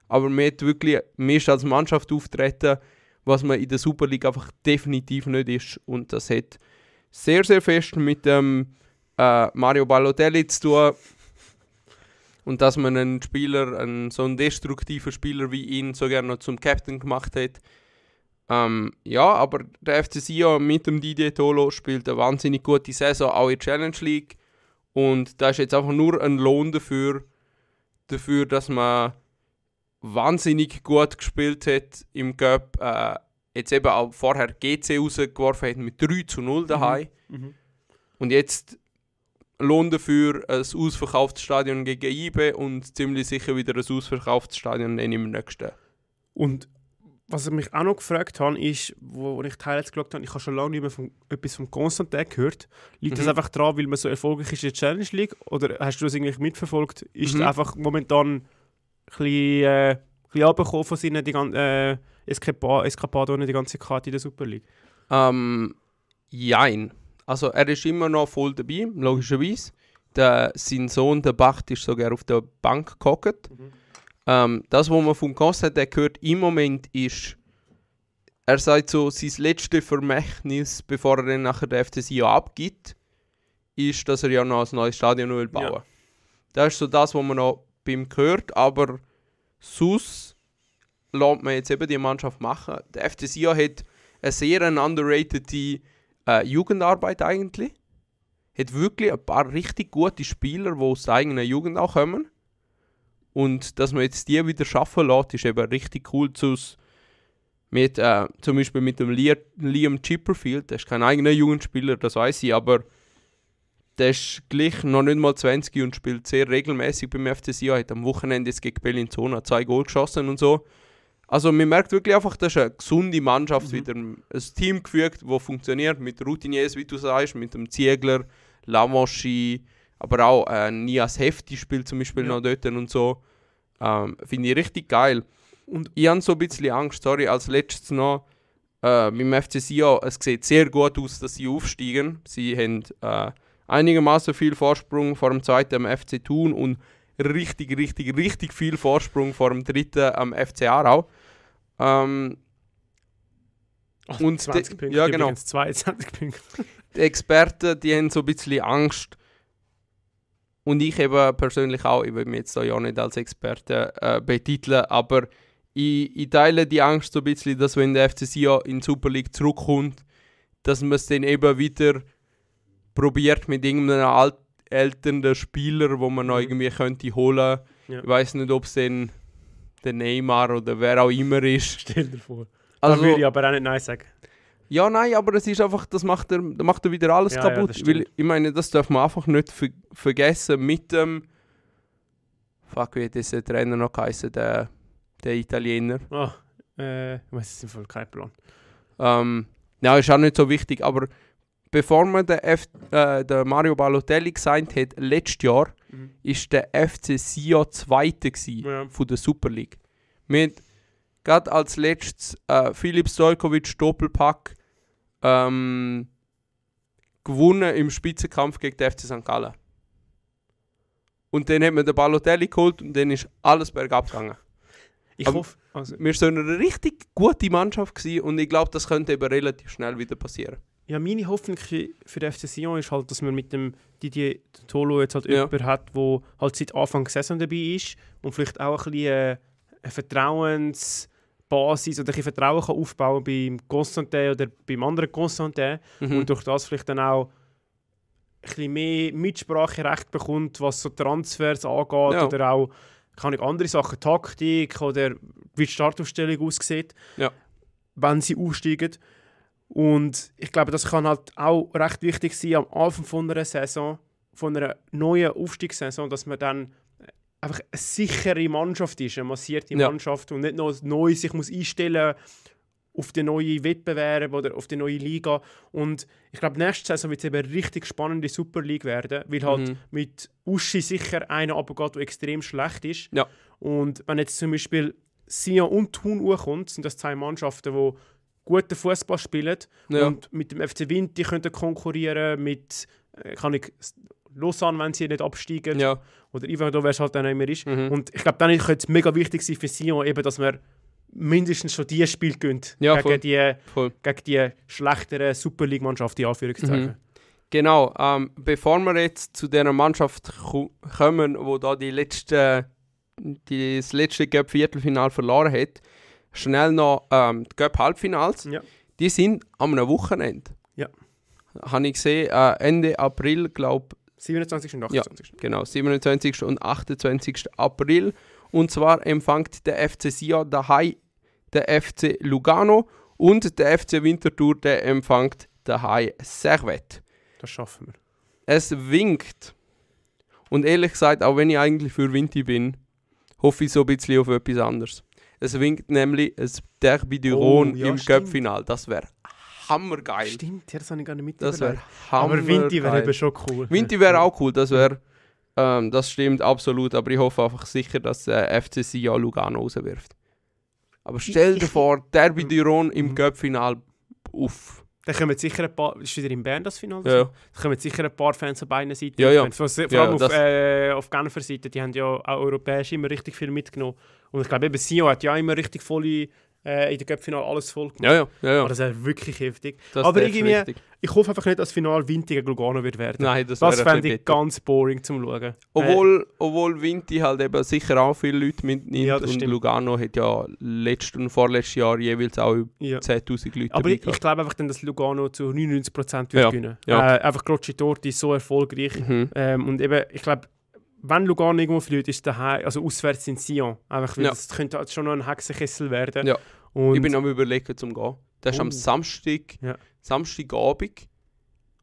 aber man hat wirklich, mir als Mannschaft auftreten, was man in der Super League einfach definitiv nicht ist und das hat sehr, sehr fest mit dem ähm, Mario Balotelli zu tun, und dass man einen Spieler, einen, so einen destruktiven Spieler wie ihn so gerne noch zum Captain gemacht hat. Ähm, ja, aber der FC Sion mit dem Didier Tolo spielt eine wahnsinnig gute Saison, auch in der Challenge League. Und da ist jetzt einfach nur ein Lohn dafür, dafür dass man wahnsinnig gut gespielt hat im Cup. Äh, jetzt eben auch vorher GC rausgeworfen hat mit 3 zu 0 mhm. daheim. Mhm. Mhm. Und jetzt Lohn dafür ein ausverkauftes Stadion gegen IBE und ziemlich sicher wieder ein ausverkauftes Stadion im nächsten. Und was ich mich auch noch gefragt habe, ist, wo, wo ich die Highlights geschaut habe, ich habe schon lange nicht mehr von, etwas von Constantin gehört. Liegt mhm. das einfach daran, weil man so erfolgreich ist in der Challenge League? Oder hast du das eigentlich mitverfolgt? Ist mhm. das einfach momentan ein bisschen, äh, ein bisschen von seinen die äh, Eskapaden ohne die ganze Karte in der Super League? Ähm, jein also er ist immer noch voll dabei, logischerweise. Der, sein Sohn, der Bacht, ist sogar auf der Bank gehockt. Mhm. Ähm, das, was man von Costa der gehört im Moment, ist, er sagt so, sein letztes Vermächtnis, bevor er dann nachher der FCC abgibt, ist, dass er ja noch ein neues Stadion will bauen will. Ja. Das ist so das, was man noch beim gehört, aber sus lässt man jetzt eben die Mannschaft machen. Der FCC hat eine sehr underrated äh, Jugendarbeit eigentlich. Hat wirklich ein paar richtig gute Spieler, die aus der eigenen Jugend auch kommen. Und dass man jetzt die wieder schaffen lässt, ist eben richtig cool. Zus mit, äh, zum Beispiel mit dem Liam Chipperfield, der ist kein eigener Jugendspieler, das weiß ich, aber der ist gleich noch nicht mal 20 und spielt sehr regelmäßig beim FC Sion. Hat am Wochenende jetzt gegen Zona zwei Goal geschossen und so. Also man merkt wirklich einfach, das ist eine gesunde Mannschaft mhm. wieder. Ein Team gefügt, das funktioniert mit Routiniers, wie du sagst, mit dem Ziegler, Lamoschi, aber auch äh, Nias Hefti spielt zum Beispiel ja. noch dort und so. Ähm, Finde ich richtig geil. Und ich habe so ein bisschen Angst, sorry, als letztes noch äh, beim FC Sion. Es sieht sehr gut aus, dass sie aufsteigen. Sie haben äh, einigermaßen viel Vorsprung vor dem zweiten am FC Thun und richtig, richtig, richtig viel Vorsprung vor dem dritten am FC Aarau. Ähm, Ach, und 20 Punkte, ja, genau. 22 Punkte. die Experten, die haben so ein bisschen Angst. Und ich eben persönlich auch, ich will mich jetzt da ja nicht als Experte äh, betiteln, aber ich, ich, teile die Angst so ein bisschen, dass wenn der FCC ja in die Super League zurückkommt, dass man es dann eben wieder probiert mit irgendeinem alt, älteren Spieler, wo man noch mhm. irgendwie könnte holen. Ja. Ich weiß nicht, ob es dann der Neymar oder wer auch immer ist. *laughs* Stell dir vor. Also, da würde ich aber auch nicht Nein sagen. Ja, nein, aber es ist einfach, das macht er, macht er wieder alles ja, kaputt. Ja, weil, ich meine, das darf man einfach nicht ver vergessen mit dem. Fuck, wie hat dieser Trainer noch geheißen, der, der Italiener? oh, äh, ich weiß es im Fall kein Plan. Ähm, ja, ist auch nicht so wichtig, aber bevor man den, F äh, den Mario Balotelli gesigned hat, letztes Jahr, mhm. ist der FC Sion Zweiter ja. von der Super League. Wir haben gerade als letztes äh, Filip Stojkovic Doppelpack ähm, gewonnen im Spitzenkampf gegen den FC St. Gallen. Und dann hat man den Balotelli geholt und dann ist alles bergab gegangen. Ich Aber hoffe. Also. Wir waren eine richtig gute Mannschaft und ich glaube, das könnte eben relativ schnell wieder passieren ja, meine Hoffnung für den FC Sion ist halt, dass man mit dem Didier Tolo jetzt halt ja. jemanden hat, der halt seit Anfang der Saison dabei ist und vielleicht auch ein bisschen äh, eine Vertrauensbasis oder ein Vertrauen kann aufbauen beim Constantin oder beim anderen Constantin mhm. und durch das vielleicht dann auch ein bisschen mehr Mitspracherecht bekommt, was so Transfers angeht ja. oder auch kann ich andere Sachen, Taktik oder wie die Startaufstellung aussieht, ja. wenn sie aufsteigen. Und ich glaube, das kann halt auch recht wichtig sein am Anfang von einer Saison, von einer neuen Aufstiegssaison, dass man dann äh, einfach eine sichere Mannschaft ist, eine massierte ja. Mannschaft und nicht noch neu sich muss einstellen auf den neuen Wettbewerb oder auf die neue Liga. Und ich glaube, nächste Saison wird es eben eine richtig spannende Super League werden, weil halt mhm. mit Uschi sicher einer abgeht, der extrem schlecht ist. Ja. Und wenn jetzt zum Beispiel Sion und Thun kommt, sind das zwei Mannschaften, die guten Fußball spielen. Ja. Und mit dem FC Wind die könnten konkurrieren, mit äh, kann ich Lausanne, wenn sie nicht absteigen. Ja. Oder Iverdor, wer es halt dann immer ist. Mhm. Und ich glaube, dann könnte es mega wichtig sein für Sion, eben, dass man mindestens schon dieses Spiel gönnt. Ja, gegen, voll. Die, voll. gegen die schlechtere Super League-Mannschaft, die Anführungszeichen. Mhm. Genau, ähm, bevor wir jetzt zu dieser Mannschaft kommen, wo da die letzte, die das letzte Viertelfinal verloren hat, schnell noch ähm, die Göpp halbfinals Ja. Die sind am Wochenende. Ja. Habe ich gesehen, äh, Ende April, glaube ich. 27. und 28. Ja, genau, 27. und 28. April. Und zwar empfängt der FC Sion daheim der FC Lugano und der FC Winterthur der empfängt daheim Servet. Das schaffen wir. Es winkt. Und ehrlich gesagt, auch wenn ich eigentlich für Winti bin, hoffe ich so ein bisschen auf etwas anderes. Es winkt nämlich ein Derby Duron oh, ja, im Cup-Final. Das wäre hammergeil. Stimmt, das habe ich gar nicht mitbekommen. Das wäre Aber Vinti wäre eben schon cool. Vinti wäre auch cool, das wäre... Ähm, das stimmt absolut, aber ich hoffe einfach sicher, dass äh, FC Sia Lugano rauswirft. Aber stell dir vor, Derby Duron im Cup-Final, mhm. uff. Da kommen sicher ein paar, ist wieder in Bern das Finale? Ja. Da kommen sicher ein paar Fans auf beiden Seiten. Ja, ja. Vor, allem ja, auf, äh, auf Genfer Seite, die haben ja auch europäisch immer richtig viel mitgenommen. Und ich glaube, eben Sion hat ja immer richtig volle äh, in der Cup-Final alles voll gemacht. Ja, ja, ja. ja. das ist wirklich heftig. Das aber irgendwie, richtig. ich hoffe einfach nicht, dass das Final Vinti gegen Lugano wird werden. Nein, das, das fände ich bitter. ganz boring zum Schauen. Obwohl, äh. obwohl Vinti halt eben sicher auch viele Leute mitnimmt ja, und stimmt. Lugano hat ja letztes und vorletztes Jahr jeweils auch ja. 10'000 Leute Aber ich, ich glaube einfach dann, dass Lugano zu 99% wird ja. gewinnen. Ja. Äh, einfach Croce Torti ist so erfolgreich mhm. ähm, und eben, ich glaube, wenn Lugano irgendwo verliert, ist daheim, also auswärts in Sion. Einfach weil ja. das könnte halt schon noch ein Hexenkessel werden. Ja. Und ich bin am überlegen zum gehen. Das ist oh. am Samstag, ja. Samstagabend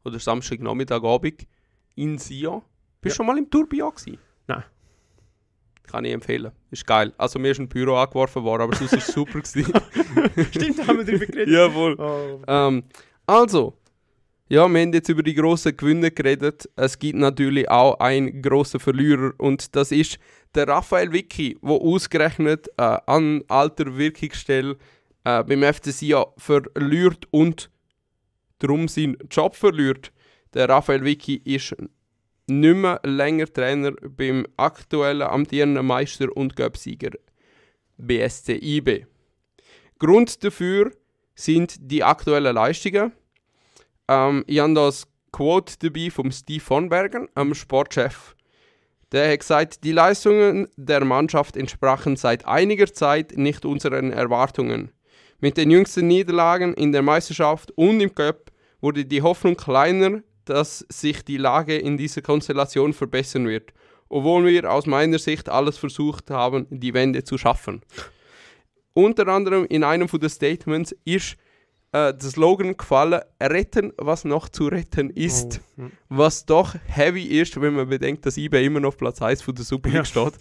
oder Samstagnachmittagabend in Sion. Bist du ja. schon mal im Turbio gewesen? Nein. Kann ich empfehlen. Ist geil. Also mir ist ein Büro angeworfen worden, aber sonst ist super *laughs* gewesen. Stimmt, da haben wir drüber geredet. *laughs* Jawohl. Oh. Ähm, also, ja, wir haben jetzt über die grossen Gewinne geredet. Es gibt natürlich auch einen grossen Verlierer und das ist der Raphael Vicky, der ausgerechnet äh, an alter Wirkungsstelle äh, beim FCC ja verliert und darum seinen Job verliert. Der Raphael Vicky ist nicht mehr länger Trainer beim aktuellen amtierenden Meister und Göpsieger BSC IB. Grund dafür sind die aktuellen Leistungen ähm, ich habe das Quote dabei vom Steve von Bergen, einem Sportchef. Der hat gesagt, die Leistungen der Mannschaft entsprachen seit einiger Zeit nicht unseren Erwartungen. Mit den jüngsten Niederlagen in der Meisterschaft und im Cup wurde die Hoffnung kleiner, dass sich die Lage in dieser Konstellation verbessern wird, obwohl wir aus meiner Sicht alles versucht haben, die Wende zu schaffen. Unter anderem in einem von den Statements ist äh, der Slogan gefallen, retten, was noch zu retten ist. Oh. Hm. Was doch heavy ist, wenn man bedenkt, dass eBay immer noch Platz 1 von der Super League ja. steht.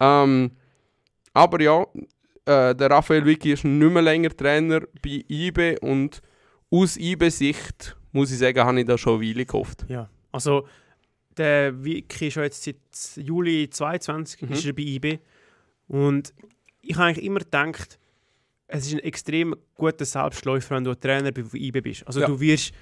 ähm, aber ja, äh, der Raphael Wicki ist nicht mehr länger Trainer bei IBE und aus IBE-Sicht muss ich sagen, habe ich da schon eine Weile gehofft. Ja, also der Wicki ist ja jetzt seit Juli 22 mhm. ist er bei IBE und ich habe eigentlich immer gedacht, es ist ein extrem guter Selbstläufer, wenn du Trainer bei IB bist. Also ja. du wirst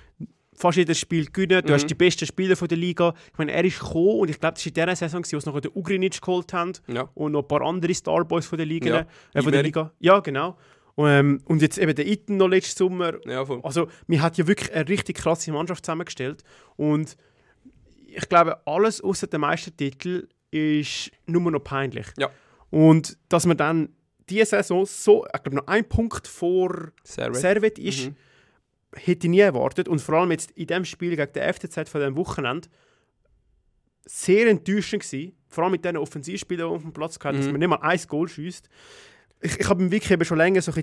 fast jedes Spiel gewinnen, du mhm. hast die besten Spieler von der Liga. Ich meine, er ist gekommen und ich glaube, das war in dieser Saison, wo sie noch den Ugrinic geholt haben ja. und noch ein paar andere Starboys von der Liga. Ja. Äh, von der Liga. ja genau. Und, ähm, und, jetzt eben der Iten noch letzten Sommer. Ja, also, man hat ja wirklich eine richtig krasse Mannschaft zusammengestellt. Und ich glaube, alles außer dem Meistertitel ist nur noch peinlich. Ja. Und dass man dann diese Saison so, ich glaube, noch ein Punkt vor Servet, Servet ist, mhm. hätte ich nie erwartet. Und vor allem jetzt in dem Spiel gegen die FTZ von diesem Wochenende sehr enttäuschend gewesen. Vor allem mit diesen Offensivspielern, die auf dem Platz hatten, mhm. dass man nicht mal ein Goal schießt. Ich, ich habe wirklich eben schon länger so die,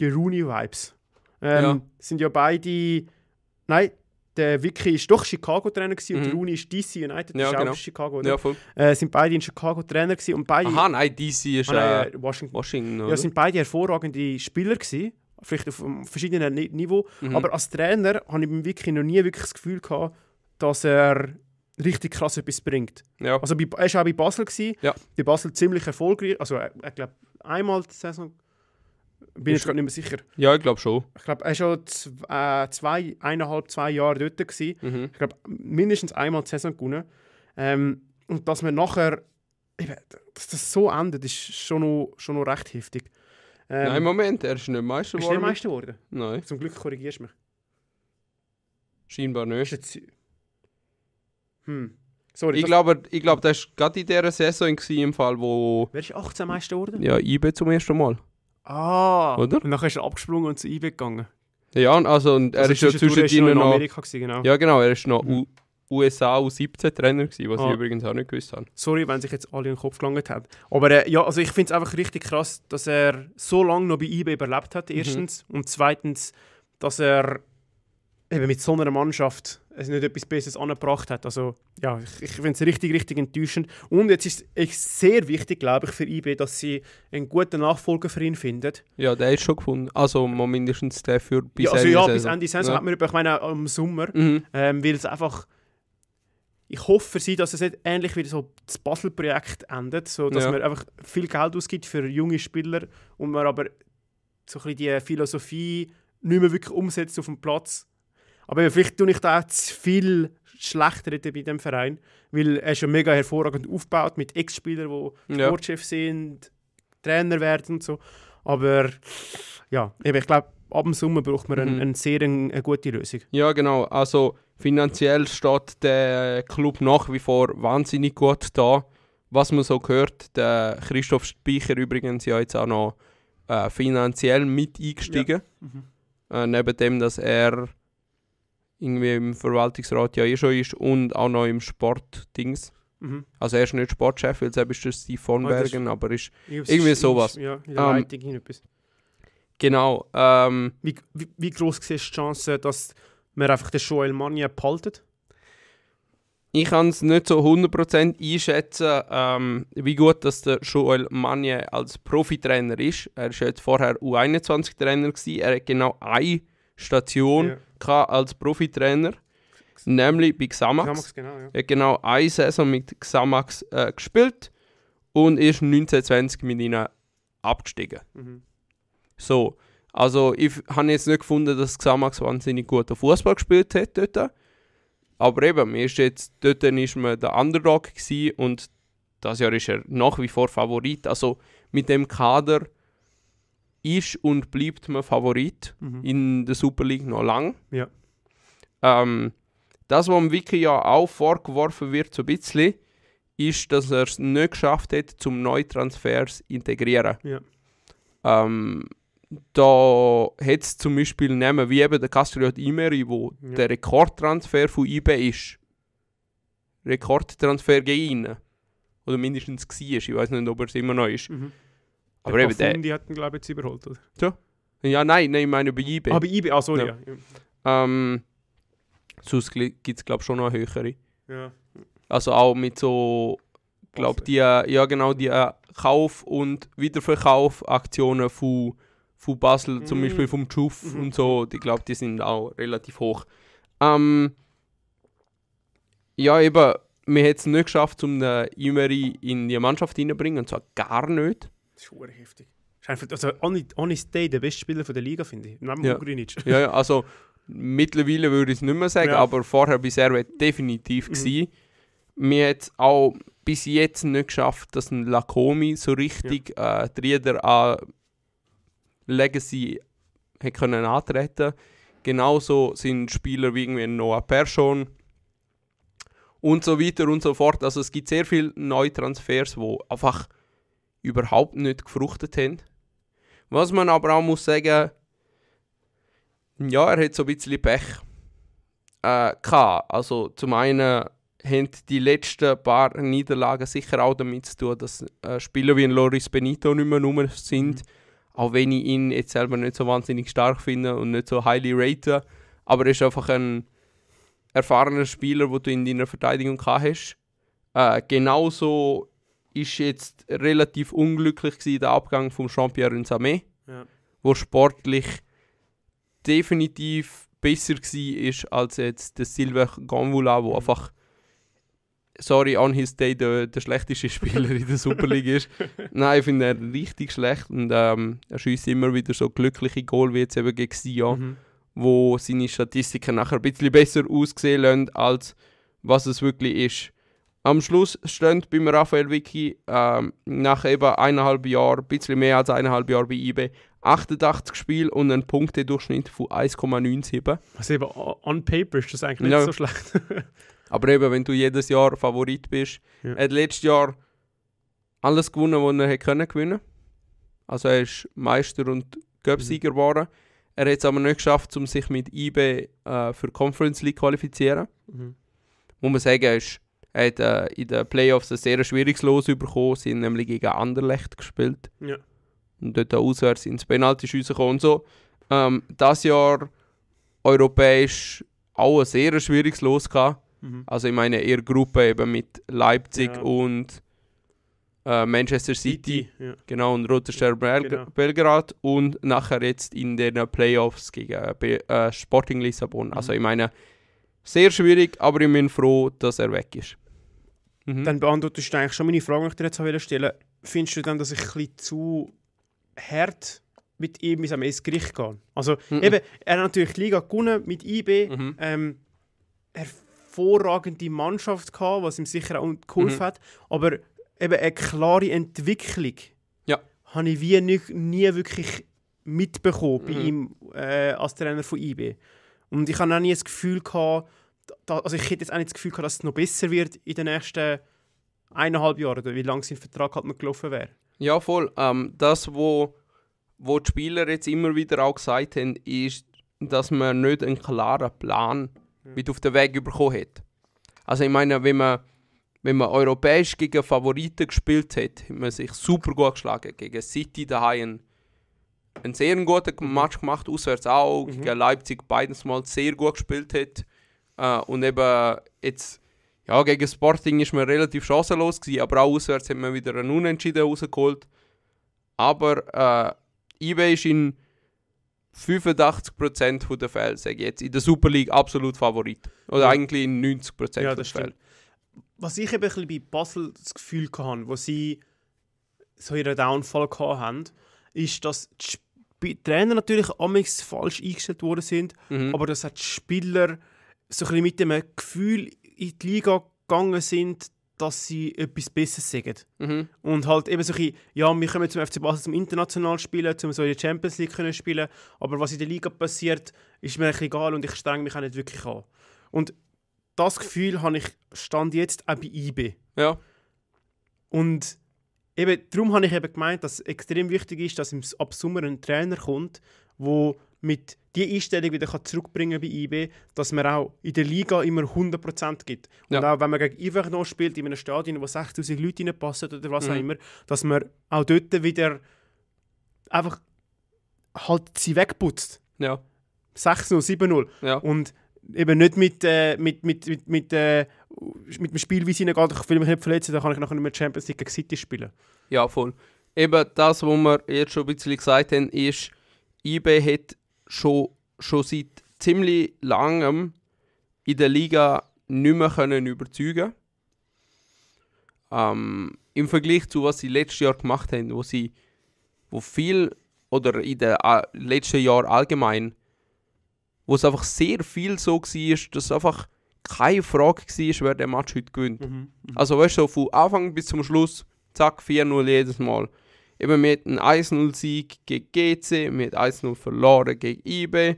die Rooney-Vibes. Ähm, ja. Sind ja beide. Nein, der Vicky ist doch Chicago-Trainer mhm. und der Rooney ist DC United, ja, ist genau. auch Chicago, oder? Ja, voll. Äh, sind beide in Chicago-Trainer gewesen und beide... Aha, nein, DC ist ah, nein, äh, Washington. Washington ja, sind beide hervorragende Spieler gewesen, vielleicht auf verschiedenen Niveau, mhm. aber als Trainer habe ich beim Vicky noch nie wirklich das Gefühl gehabt, dass er richtig krass etwas bringt. Ja. Also er war auch bei Basel, gewesen, ja. bei Basel ziemlich erfolgreich, also ich glaube einmal die Saison bin ich gerade nicht mehr sicher. Ja, ich glaube schon. Ich glaube, er war schon zwei, äh, zwei, eineinhalb, zwei Jahre dort. Mhm. Ich glaube, mindestens einmal die Saison gewonnen. Ähm, und dass man nachher, dass das so endet, ist schon noch, schon noch recht heftig. Ähm, Nein, Moment, er ist nicht Meister geworden. Ist er Meister geworden? Nein. Zum Glück korrigierst du mich. Scheinbar nicht. Hm. Sorry, ich glaube, ich glaub, das war gerade in dieser Saison im Fall, wo... Wer ist 18 Meister geworden? Ja, IB zum ersten Mal. Ah, Oder? und dann ist er abgesprungen und zu IB gegangen. Ja, also und er Also ist ja zwischen ihnen noch... in Amerika gewesen, genau. Ja genau, er ist noch Mhm. USA U17-Trainer gewesen, was Ah. ich übrigens auch nicht gewusst habe. Sorry, wenn sich jetzt alle in den Kopf gelangt haben. Aber äh, ja, also ich finde es einfach richtig krass, dass er so lange noch bei eBay überlebt hat, mhm. erstens. Und zweitens, dass er eben mit so einer Mannschaft es nicht etwas Besseres angebracht hat. Also ja, ich, ich finde es richtig, richtig enttäuschend. Und jetzt ist es sehr wichtig, glaube ich, für IB, dass sie einen guten Nachfolger für ihn finden. Ja, der ist schon gefunden. Also mindestens der für bis ja, also, Ende ja, bis Ende Saison ja. hat man, ich meine, im Sommer, mhm. ähm, weil es einfach ich hoffe für sie, dass es nicht ähnlich wie so das Basel-Projekt endet, so dass ja. man einfach viel Geld ausgibt für junge Spieler und man aber so ein bisschen die Philosophie nicht mehr wirklich umsetzt auf dem Platz aber vielleicht tue ich da auch zu viel schlechter bei dem Verein, weil er ist ja mega hervorragend aufgebaut mit Ex-Spielern, die ja. sind, Trainer werden und so. Aber ja, ich glaube, ab dem Sommer braucht man mhm. eine, eine sehr eine gute Lösung. Ja, genau. Also finanziell steht der Club nach wie vor wahnsinnig gut da. Was man so hört, der Christoph Speicher übrigens ja jetzt auch noch äh, finanziell mit eingestiegen. Ja. Mhm. Äh, neben dem, dass er irgendwie im Verwaltungsrat ja eh schon ist und auch noch im Sportdings. Mhm. Also er ist nicht Sportchef, weil selbst ist der Steve von ah, Bergen, oh, aber ist irgendwie ist, sowas. Ist, ja, ja ähm, irgendetwas. Genau. Ähm, wie, wie, wie groß ist die Chance, dass man einfach den Joel Mania behaltet? Ich kann es nicht so 100% einschätzen, ähm, wie gut dass der Joel Manje als Profitrainer ist. Er war jetzt vorher U21-Trainer. Er hat genau eine Station ja als Profitrainer, nämlich bei Xamax. Xamax genau, ja. Er hat genau eine Saison mit Xamax äh, gespielt und ist 1920 mit ihnen abgestiegen. Mhm. So, also ich habe jetzt nicht gefunden, dass Xamax wahnsinnig guten Fußball gespielt hat dort. Aber eben, mir ist jetzt, dort ist man der Underdog gewesen und das Jahr ist er nach wie vor Favorit. Also mit dem Kader ist und bleibt mein Favorit mhm. in der Super League noch lang. Ja. Ähm, das, was dem Wiki ja auch vorgeworfen wird, so ein bisschen, ist, dass er es nicht geschafft hat, zum Neutransfers integrieren. Ja. Ähm, da hat es zum Beispiel nehmen, wie eben der Castellot Imeri, wo ja. der Rekordtransfer von IB ist. Rekordtransfer gegen ihn. Oder mindestens war. Ich weiß nicht, ob er es immer noch ist. Mhm. Aber eben der. Die hatten, glaube ich, jetzt überholt, oder? Ja. Ja, nein, nein, ich meine über eBay. Aber ah, eBay, ah, sorry. Ja. Ja. Ähm, sonst gibt es, glaube ich, schon noch eine höhere. Ja. Also auch mit so, glaube die, äh, ja genau, die äh, Kauf- und Wiederverkauf-Aktionen von, von Basel, mm. zum mhm. Beispiel vom Schuff mm und so, die glaube, die sind auch relativ hoch. Ähm, ja, eben, wir haben es nicht geschafft, um den Imeri in die Mannschaft reinzubringen, und zwar gar nicht. Das ist hure heftig. Also ohne, ohne Stay der beste Spieler von der Liga, finde ich. Neben ja. Ugrinic. Ja, ja, also mittlerweile würde ich es nicht mehr sagen, ja. aber vorher bei Servet definitiv mhm. gewesen. Mir hat auch bis jetzt nicht geschafft, dass ein Lakomi so richtig ja. äh, die Rieder an Legacy hat können antreten Genauso sind Spieler wie irgendwie Noah Persson und so weiter und so fort. Also es gibt sehr viele neue Transfers, wo einfach überhaupt nicht gefruchtet haben. Was man aber auch muss sagen, ja, er hat so ein bisschen Pech äh, gehabt. Also zum einen haben die letzten paar Niederlagen sicher auch damit zu tun, dass äh, Spieler wie Loris Benito nicht mehr rum sind. Mhm. Auch wenn ich ihn jetzt selber nicht so wahnsinnig stark finde und nicht so highly rate. Aber er ist einfach ein erfahrener Spieler, wo du in deiner Verteidigung hast. Äh, genauso ist jetzt relativ unglücklich gewesen, der Abgang von Jean-Pierre Nsame, ja. wo sportlich definitiv besser war ist als jetzt der Silver Gamvula, wo mhm. einfach sorry, on his day der, der schlechteste Spieler in der Super League ist. *laughs* Nein, ich finde ihn richtig schlecht und ähm, er schießt immer wieder so glückliche Goal wie jetzt eben gegen Sion, mhm. wo seine Statistiken nachher ein bisschen besser aussehen lassen, als was es wirklich ist. Am Schluss stand bei Raphael Vicky ähm, nach eben eineinhalb Jahren, ein bisschen mehr als eineinhalb Jahren bei eBay, 88 Spiele und einen Punktedurchschnitt von 1,97. Also eben on paper ist das eigentlich nicht ja. so schlecht. *laughs* Aber eben, wenn du jedes Jahr Favorit bist, ja. er hat letztes Jahr alles gewonnen, was er hätte können gewinnen. Also er ist Meister und Göpsieger mhm. geworden. Er hat es aber nicht geschafft, um sich mit IB äh, für Conference League qualifizieren. Mhm. Muss man sagen, er ist hat äh, in den Playoffs ein sehr schwieriges Los bekommen, sie haben nämlich gegen Anderlecht gespielt. Ja. Und dort auswärts ins Penalty schiessen gekommen und so. Ähm, das Jahr europäisch auch ein sehr schwieriges Los gehabt. Mhm. Also ich meine, ihre Gruppe eben mit Leipzig ja. und äh, Manchester City, City ja. genau, und Roter Stern Bel genau. Belgrad und nachher jetzt in den Playoffs gegen äh, äh Sporting Lissabon. Also mhm. Also ich meine, sehr schwierig, aber ich bin froh, dass er weg ist mhm. dann beantwortest du eigentlich schon meine Frage, die ich dir jetzt stellen Findest du dann, dass ich ein zu hart mit ihm ins Gericht gehe? Also mhm. eben, er hat natürlich die Liga gewonnen mit IB. Mhm. Ähm, hervorragende Mannschaft gehabt, was ihm sicher auch geholfen mhm. hat. Aber eben eine klare Entwicklung ja. habe ich wie nie, nie wirklich mitbekommen bei mhm. ihm äh, als Trainer von IB. Und ich habe auch nie das Gefühl gehabt, da, also ich hätte jetzt auch nicht das Gefühl gehabt, dass es noch besser wird in den nächsten eineinhalb Jahren, oder wie lange sein Vertrag halt noch gelaufen wäre. Ja, voll. Ähm, das, wo, wo die Spieler jetzt immer wieder auch gesagt haben, ist, dass man nicht einen klaren Plan mit auf den Weg bekommen hat. Also ich meine, wenn man, wenn man europäisch gegen Favoriten gespielt hat, hat man sich super gut geschlagen. Gegen City daheim einen sehr guten Match gemacht, auswärts auch, mhm. gegen Leipzig beides Mal sehr gut gespielt hat. Äh, und eben jetzt, ja, gegen Sporting ist man relativ chancenlos gewesen, aber auch auswärts hat man wieder einen Unentschieden rausgeholt. Aber äh, eBay ist in 85% der Fälle, sage ich jetzt, in der Super League absolut Favorit. Oder ja. eigentlich in 90% ja, der Fälle. Was ich eben ein bisschen bei Basel das Gefühl hatte, wo sie so ihren Downfall hatten, ist, dass die Trainer natürlich amigs falsch eingestellt worden sind, mhm. aber dass auch die Spieler so ein bisschen mit dem Gefühl in die Liga gegangen sind, dass sie etwas Besseres sagen. Mhm. Und halt eben so ein bisschen, ja, wir kommen zum FC Basel zum international spielen, zum so in der Champions League können spielen, aber was in der Liga passiert, ist mir eigentlich egal und ich streng mich auch nicht wirklich an. Und das Gefühl habe ich stand jetzt auch bei IB. Ja. Und eben darum habe ich eben gemeint, dass es extrem wichtig ist, dass Ab Sommer ein Trainer kommt, der mit die Einstellung wieder kann zurückbringen bei IB, dass man auch in der Liga immer 100% gibt. Und ja. auch wenn man gegen noch spielt, in einem Stadion, wo 6000 Leute reinpassen oder was mhm. auch immer, dass man auch dort wieder einfach halt sie wegputzt. Ja. 6-0, 7-0. Ja. Und eben nicht mit, äh, mit, mit, mit, mit, äh, mit dem Spiel, wie es ihnen geht, ich will mich nicht verletzen, dann kann ich nachher nicht mehr Champions League gegen City spielen. Ja, voll. Eben das, was wir jetzt schon ein bisschen gesagt haben, ist, IB hat schon, schon seit ziemlich langem in der Liga nicht mehr können überzeugen ähm, Im Vergleich zu was sie letztes Jahr gemacht haben, wo sie wo viel oder in den äh, letzten Jahren allgemein, wo es einfach sehr viel so war, dass einfach keine Frage war, wer den Match heute gewinnt. Mhm. mhm. Also weißt du, so von Anfang bis zum Schluss, zack, 4-0 jedes Mal. Eben mit einem 1-0-Sieg gegen GC, mit 1-0 verloren gegen IB,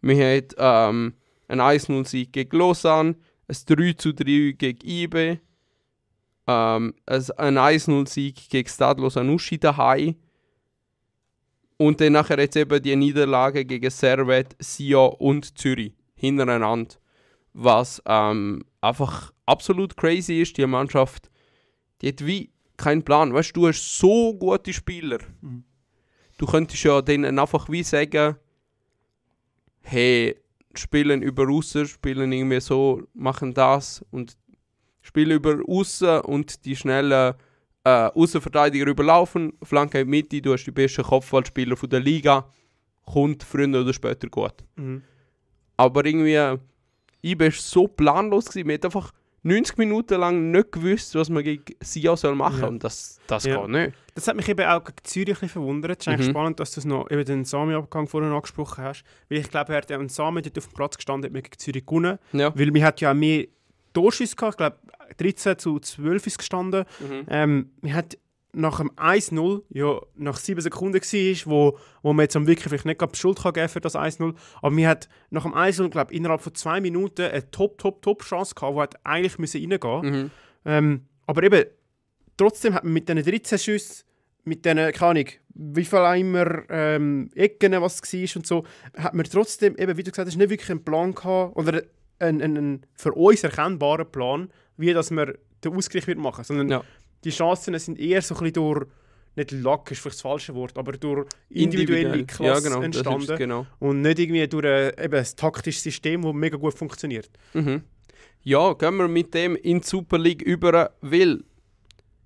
wir haben ähm, einen 1-0-Sieg gegen Lausanne, ein 3-3 gegen IB, ähm, ein 1-0-Sieg gegen Stade Lausanne-Uschi daheim. Und dann nachher jetzt eben die Niederlage gegen Servet, Sion und Zürich hintereinander. Was ähm, einfach absolut crazy ist. Die Mannschaft, die hat wie kein Plan. Weißt du, du hast so gute Spieler. Mhm. Du könntest ja denen einfach wie sagen, hey, spielen über außen, spielen irgendwie so, machen das und spielen über außen und die schnellen äh, Außenverteidiger überlaufen, Flanke in die Mitte, du hast die besten Kopfballspieler der Liga, kommt früher oder später gut. Mhm. Aber irgendwie, ich war so planlos, gewesen. mir hat einfach 90 Minuten lang nicht gewusst, was man gegen Sia soll machen soll. Und das, das ja. geht nicht. Das hat mich eben auch gegen Zürich verwundert. Es ist eigentlich mhm. spannend, dass du noch über den Sami-Abgang vorhin angesprochen hast. Weil ich glaube, hätte ein Sami dort auf dem Platz gestanden, hätte man gegen Zürich gewonnen. Ja. Weil man hat ja mehr Torschüsse gehabt. Ich glaube, 13 zu 12 ist gestanden. Mhm. Ähm, man hat nach dem 1-0 ja, nach 7 Sekunden war, wo, wo man jetzt am wirklich vielleicht nicht gerade Schuld geben kann für das 1-0, aber wir hat nach dem 1-0, glaube innerhalb von zwei Minuten eine top, top, top Chance gehabt, die eigentlich reingehen musste. Mhm. Ähm, aber eben, trotzdem hat man mit diesen 13 Schüssen, mit diesen, keine Ahnung, wie viele immer ähm, Ecken, was war und so, hat man trotzdem, eben, wie du gesagt hast, nicht wirklich einen Plan gehabt oder einen, einen, einen für uns erkennbaren Plan, wie dass man den Ausgleich wird machen, sondern ja die Chancen sind eher so ein bisschen durch, nicht Luck ist vielleicht das falsche Wort, aber durch individuelle Klasse ja, genau, entstanden. Genau. Und nicht irgendwie durch ein, äh, eben ein taktisches System, das mega gut funktioniert. Mhm. Ja, gehen wir mit dem in die Super League über, weil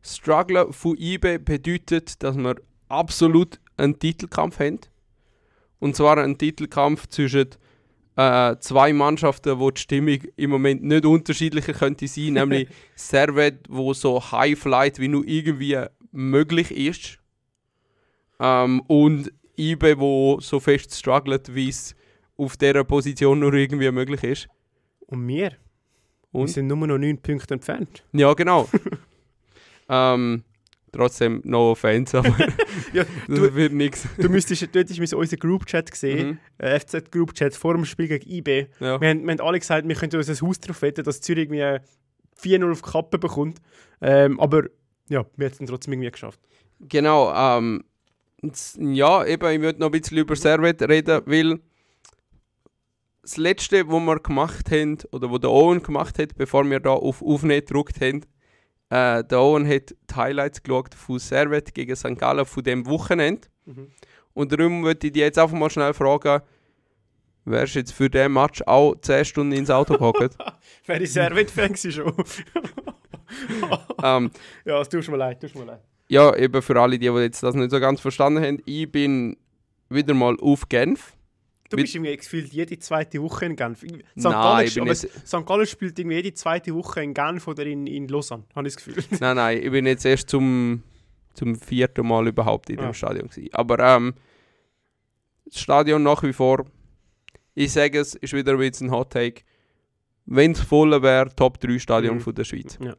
Strugglen von IBE bedeutet, dass wir absolut einen Titelkampf haben. Und zwar einen Titelkampf zwischen äh, zwei Mannschaften, wo die Stimmung im Moment nicht unterschiedlicher könnte sein, *laughs* nämlich Servet, wo so High Flight wie nur irgendwie möglich ist, ähm, und Ibe, wo so fest struggelt, wie es auf dieser Position nur irgendwie möglich ist. Und wir? Und? Wir sind nur noch neun Punkte entfernt. Ja, genau. *laughs* ähm, Trotzdem, no offense, aber *laughs* ja, *laughs* du, wird nichts. Du müsstest, dort ist müssen unseren Group-Chat gesehen, mhm. äh, FZ-Group-Chat vor dem Spiel gegen IB. Ja. Wir, haben, wir haben alle gesagt, wir könnten uns ein Haus darauf wetten, dass Zürich irgendwie 4-0 auf die Kappe bekommt. Ähm, aber ja, wir haben es trotzdem irgendwie geschafft. Genau. Ähm, ja, eben, ich würde noch ein bisschen über Servet reden, weil das Letzte, was wir gemacht haben, oder was der Owen gemacht hat, bevor wir da auf Aufnehmen gedrückt haben, äh, der Owen hat die Highlights geschaut von Servet gegen St. Gallen von dem Wochenende. Mhm. Und darum würde ich dich jetzt einfach mal schnell fragen, wärst du jetzt für diesen Match auch 10 Stunden ins Auto gehockt? *laughs* Wäre ich Servet-Fan schon. *laughs* ähm, ja, es tut mir leid, tut mir leid. Ja, eben für alle, die, die jetzt das nicht so ganz verstanden haben, ich bin wieder mal auf Genf. Du bist irgendwie gefühlt jede zweite Woche in Genf. St. Nein, St. Gallen, St. Gallen spielt irgendwie jede zweite Woche in Genf oder in, in Lausanne, habe ich das Gefühl. *laughs* Nein, nein, ich bin jetzt erst zum, zum vierten Mal überhaupt in dem Stadion gewesen. Aber ähm, das Stadion nach wie vor, ich sage es, ist wieder ein ein Hot Take. Wenn es voll wäre, Top 3 Stadion mhm. von der Schweiz. Ja.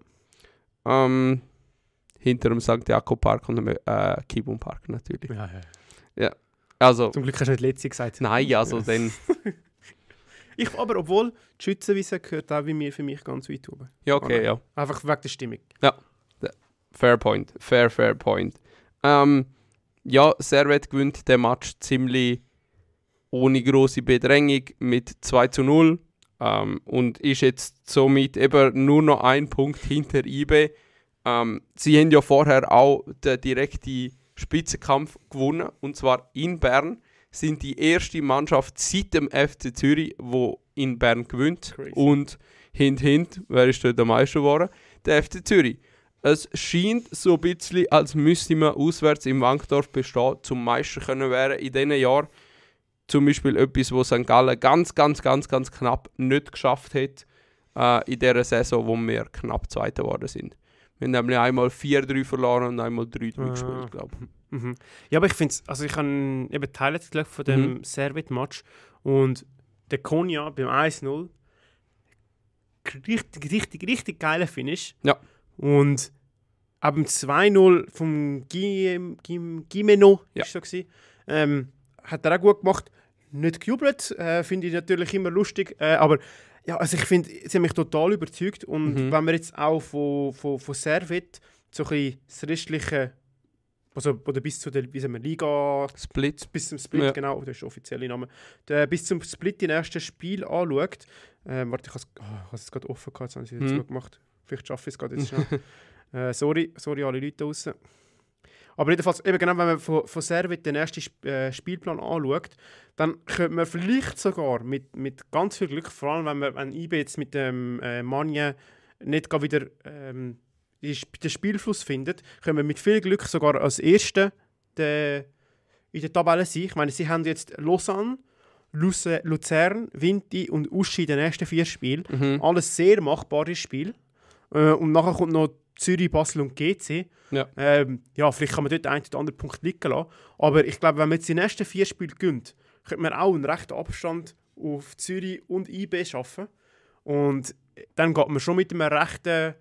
Ähm, hinter dem St. Jakob Park und dem äh, Kibun Park natürlich. Ja, ja. ja. Also, Zum Glück hast du nicht letzte gesagt. Nein, also dann. *laughs* ich, aber obwohl, die Schützenwiese gehört auch wie mir für mich ganz weit oben. Ja, okay, ja. Einfach wegen der Stimmung. Ja, fair point. Fair, fair point. Ähm, ja, Servet gewinnt den Match ziemlich ohne große Bedrängung mit 2 zu 0 ähm, und ist jetzt somit eben nur noch ein Punkt hinter IB. Ähm, sie haben ja vorher auch die direkte Spitzenkampf gewonnen. Und zwar in Bern sind die erste Mannschaft seit dem FC Zürich, wo in Bern gewinnt. Crazy. Und hint, hint, wer ist dort der Meister geworden? Der FC Zürich. Es scheint so ein bisschen, als müsste man auswärts im Wankdorf bestehen, zum Meister können werden in diesem Jahr Zum Beispiel etwas, was St. Gallen ganz, ganz, ganz, ganz knapp nicht geschafft hat äh, in dieser Saison, wo wir knapp Zweiter geworden sind. Wir haben nämlich einmal 4-3 verloren und einmal 3-3 ah. gespielt, glaube ich. Mhm. Ja, aber ich finde also ich habe Teil Teile von dem mhm. Servet-Match und der Konya beim 1-0, richtig, richtig, richtig geiler Finish. Ja. Und ab dem 2-0 vom Gim, Gim, Gimeno, ja. ist so gewesen, ähm, hat er auch gut gemacht. Nicht gejubelt, äh, finde ich natürlich immer lustig, äh, aber ja, also ich finde, sie haben mich total überzeugt. Und mhm. wenn man jetzt auch von, von, von Servet so ein bisschen das restliche, also oder bis zu der wie sagen wir, Liga... Split. Bis zum Split, ja. genau, das ist der offizielle Name. Der, bis zum Split die ersten Spiel anschaut. Ähm, warte, ich habe oh, ah, es gerade offen gehabt, jetzt haben sie es mhm. zugemacht. Vielleicht schaffe ich es gerade jetzt schon. *laughs* äh, sorry, sorry alle Leute draußen. Aber jedenfalls, eben genau, wenn man von, von Servet den ersten Sp äh, Spielplan anschaut, dann könnte man vielleicht sogar mit, mit ganz viel Glück, vor allem wenn man wenn IB jetzt mit dem äh, Manje nicht gar wieder ähm, den Spielfluss findet, können wir mit viel Glück sogar als Erste de, in der Tabelle sein. Ich meine, sie haben jetzt Lausanne, Luzern, Vinti und Uschi in den ersten vier Spielen. Mhm. Alles sehr machbares Spiel. Äh, und nachher kommt noch Zürich, Basel und GC. Ja. Ähm, ja, vielleicht kann man dort einen oder anderen Punkt liegen lassen. Aber ich glaube, wenn man jetzt die nächsten vier Spiele gewinnt, könnte man auch einen rechten Abstand auf Zürich und IB schaffen. Und dann geht man schon mit einem rechten,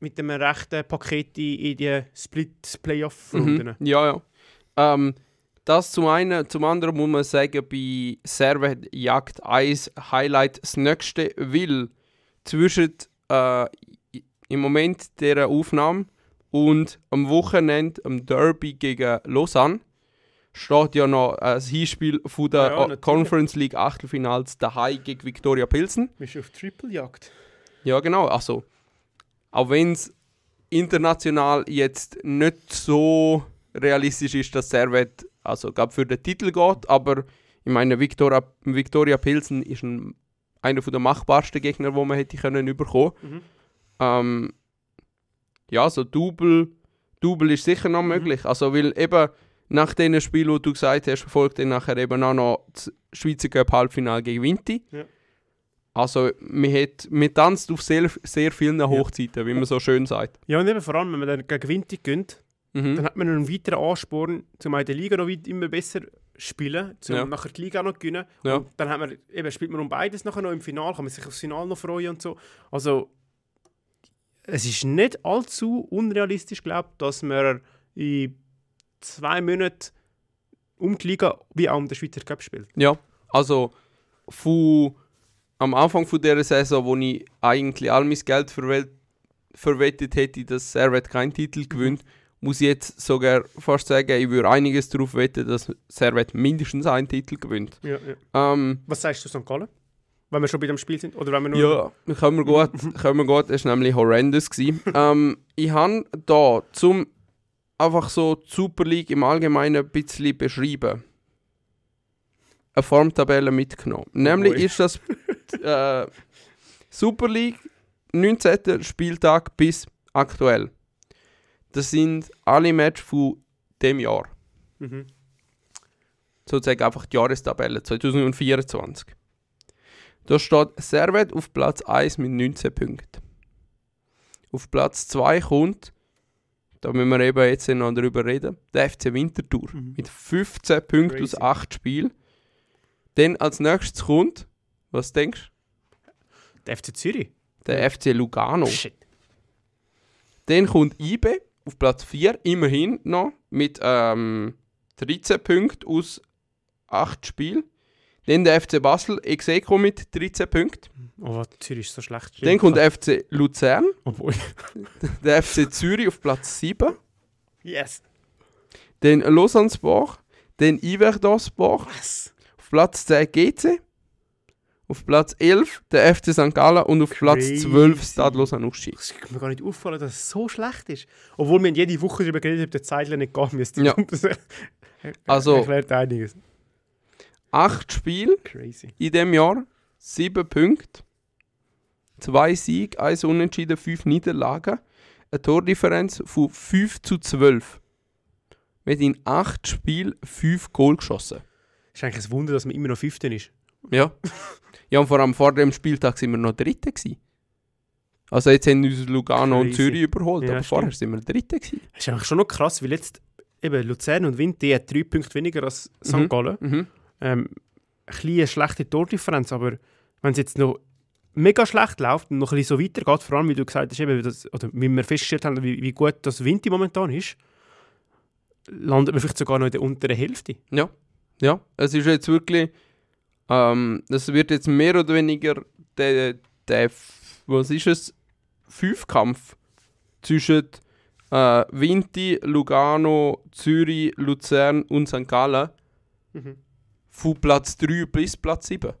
mit einem rechten Paket in die Split-Playoff-Runden. Mhm. Ja, ja. Ähm, das zum einen. Zum anderen muss man sagen, bei Serve Jagd 1 Highlight das nächste, weil zwischen äh, im Moment dieser Aufnahme und am Wochenende am Derby gegen Lausanne steht ja noch ein Hinspiel von der ja, Conference League Achtelfinals daheim gegen Viktoria Pilsen. Du bist auf Triple-Jagd. Ja, genau. Also, auch wenn es international jetzt nicht so realistisch ist, dass Servet also für den Titel geht, aber ich meine, Viktoria, Viktoria Pilsen ist ein, einer der machbarsten Gegner, wo man hätte können überkommen. Mhm. Ähm, ja, so Double, Double ist sicher noch mhm. möglich. Also, weil eben nach dem Spiel, wo du gesagt hast, folgt dann nachher eben auch noch das Schweizer Cup Halbfinale gegen Vinti. Ja. Also, man, hat, man tanzt auf sehr, sehr vielen Hochzeiten, ja. wie man so schön sagt. Ja, und eben vor allem, wenn man dann gegen Vinti gönnt, mhm. dann hat man einen weiteren Ansporn, zum einen die Liga noch immer besser spielen, um ja. nachher die Liga noch gewinnen. Ja. Und dann hat man, eben, spielt man um beides nachher noch im Finale, kann man sich aufs Finale noch freuen und so. Also, es ist nicht allzu unrealistisch, glaube dass wir in zwei Monaten um die Liga wie auch um den Schweizer Cup spielt. Ja, also von, am Anfang von dieser Saison, wo ich eigentlich all mein Geld verwettet hätte, dass Servet keinen Titel gewinnt, muss ich jetzt sogar fast sagen, ich würde einiges darauf wetten, dass Servet mindestens einen Titel gewinnt. Ja, ja. Ähm, Was sagst du, St. Gallen? Wenn wir schon bei dem Spiel sind? Oder wenn wir nur ja, können wir gut. *laughs* können wir gut. Es war nämlich horrendous. ähm, ich habe da zum einfach so die Super League im Allgemeinen ein bisschen beschreiben eine Formtabelle mitgenommen. Oh nämlich Ui. ist das *laughs* äh, Super League 19. Spieltag bis aktuell. Das sind alle Matches von dem Jahr. Mhm. Sozusagen einfach die Jahrestabelle 2024. Da steht Servet auf Platz 1 mit 19 Punkten. Auf Platz 2 kommt, da müssen wir eben jetzt noch darüber reden, der FC Winterthur mhm. mit 15 Punkten Crazy. aus 8 Spielen. Dann als nächstes kommt, was denkst du? Der FC Zürich. Der FC Lugano. Shit. Dann kommt IB auf Platz 4, immerhin noch, mit ähm, 13 Punkten aus 8 Spielen. Dann der FC Basel, ich mit 13 Punkten. Oh, Zürich ist so schlecht. Dann kommt der FC Luzern. Obwohl. *laughs* der FC Zürich auf Platz 7. Yes. Dann Lausanne Sport. Dann Iverdor Sport. Was? Auf Platz 10 GC. Auf Platz 11 der FC St. Gallen und auf Crazy. Platz 12 Stade Lausanne Uschi. Es kann mir gar nicht auffallen, dass es so schlecht ist. Obwohl wir jede Woche darüber geredet haben, dass der Zeitler nicht gehen müsste. Ja. *laughs* also, erklärt einiges acht Spiele Crazy. in dem Jahr, sieben Punkte, zwei Siege, eins Unentschieden, fünf Niederlagen, eine Tordifferenz von 5 zu 12. Mit in acht Spielen fünf Goal geschossen. Ist eigentlich ein Wunder, dass man immer noch Fünften ist. Ja. ja, und vor allem vor dem Spieltag sind wir noch Dritte. Gewesen. Also jetzt haben uns Lugano Crazy. und Zürich überholt, ja, aber vorher sind wir Dritte. Gewesen. Das ist eigentlich schon noch krass, weil jetzt eben Luzern und Wind, die haben drei Punkte weniger als St. Mhm. Gallen. Mhm ähm, eine schlechte Tordifferenz, aber wenn es jetzt noch mega schlecht läuft und noch ein bisschen so weitergeht, vor allem, wie du gesagt hast, eben, wie, das, oder wie wir festgestellt haben, wie, wie gut das Winter momentan ist, landet man vielleicht sogar noch in der unteren Hälfte. Ja, ja. Es ist jetzt wirklich, ähm, wird jetzt mehr oder weniger der, der was ist es, Fünfkampf zwischen äh, Vinti, Lugano, Zürich, Luzern und St. Gallen. Mhm von Platz 3 bis Platz 7.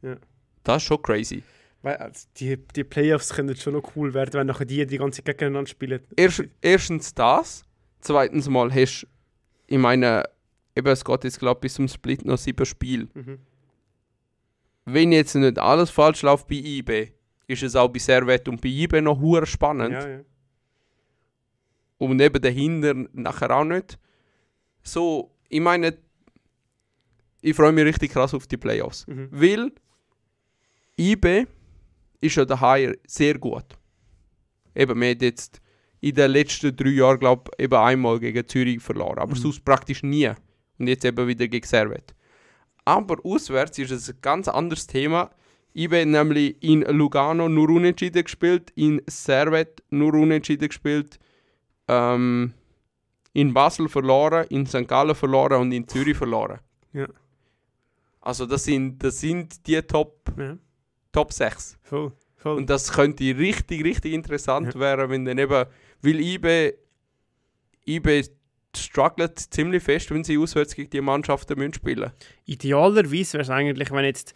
Ja. Das ist schon crazy. Also, die, die Playoffs können schon noch cool werden, wenn nachher die die ganze Zeit gegeneinander spielen. Erst, erstens das. Zweitens mal hast du, ich meine, eben, es geht jetzt glaube bis zum Split noch sieben Spiele. Mhm. Wenn jetzt nicht alles falsch läuft bei IB, ist es auch bei Servette und bei IB noch höher spannend. Ja, ja. Und eben dahinter nachher auch nicht. So, ich meine, ich freue mich richtig krass auf die Playoffs. Mhm. Weil IB ist ja daheim sehr gut. Eben, wir haben jetzt in den letzten drei Jahren, glaube ich, einmal gegen Zürich verloren. Aber mhm. sonst praktisch nie. Und jetzt eben wieder gegen Servet. Aber auswärts ist es ein ganz anderes Thema. IB hat nämlich in Lugano nur unentschieden gespielt, in Servet nur unentschieden gespielt, ähm, in Basel verloren, in St. Gallen verloren und in Zürich verloren. Ja. Also das sind, das sind die Top, ja. Top 6. Voll, voll. Und das könnte richtig, richtig interessant ja. werden, wenn dann eben, weil Ibe, IB struggelt ziemlich fest, wenn sie auswärts gegen die Mannschaften müssen spielen Idealerweise wäre es eigentlich, wenn jetzt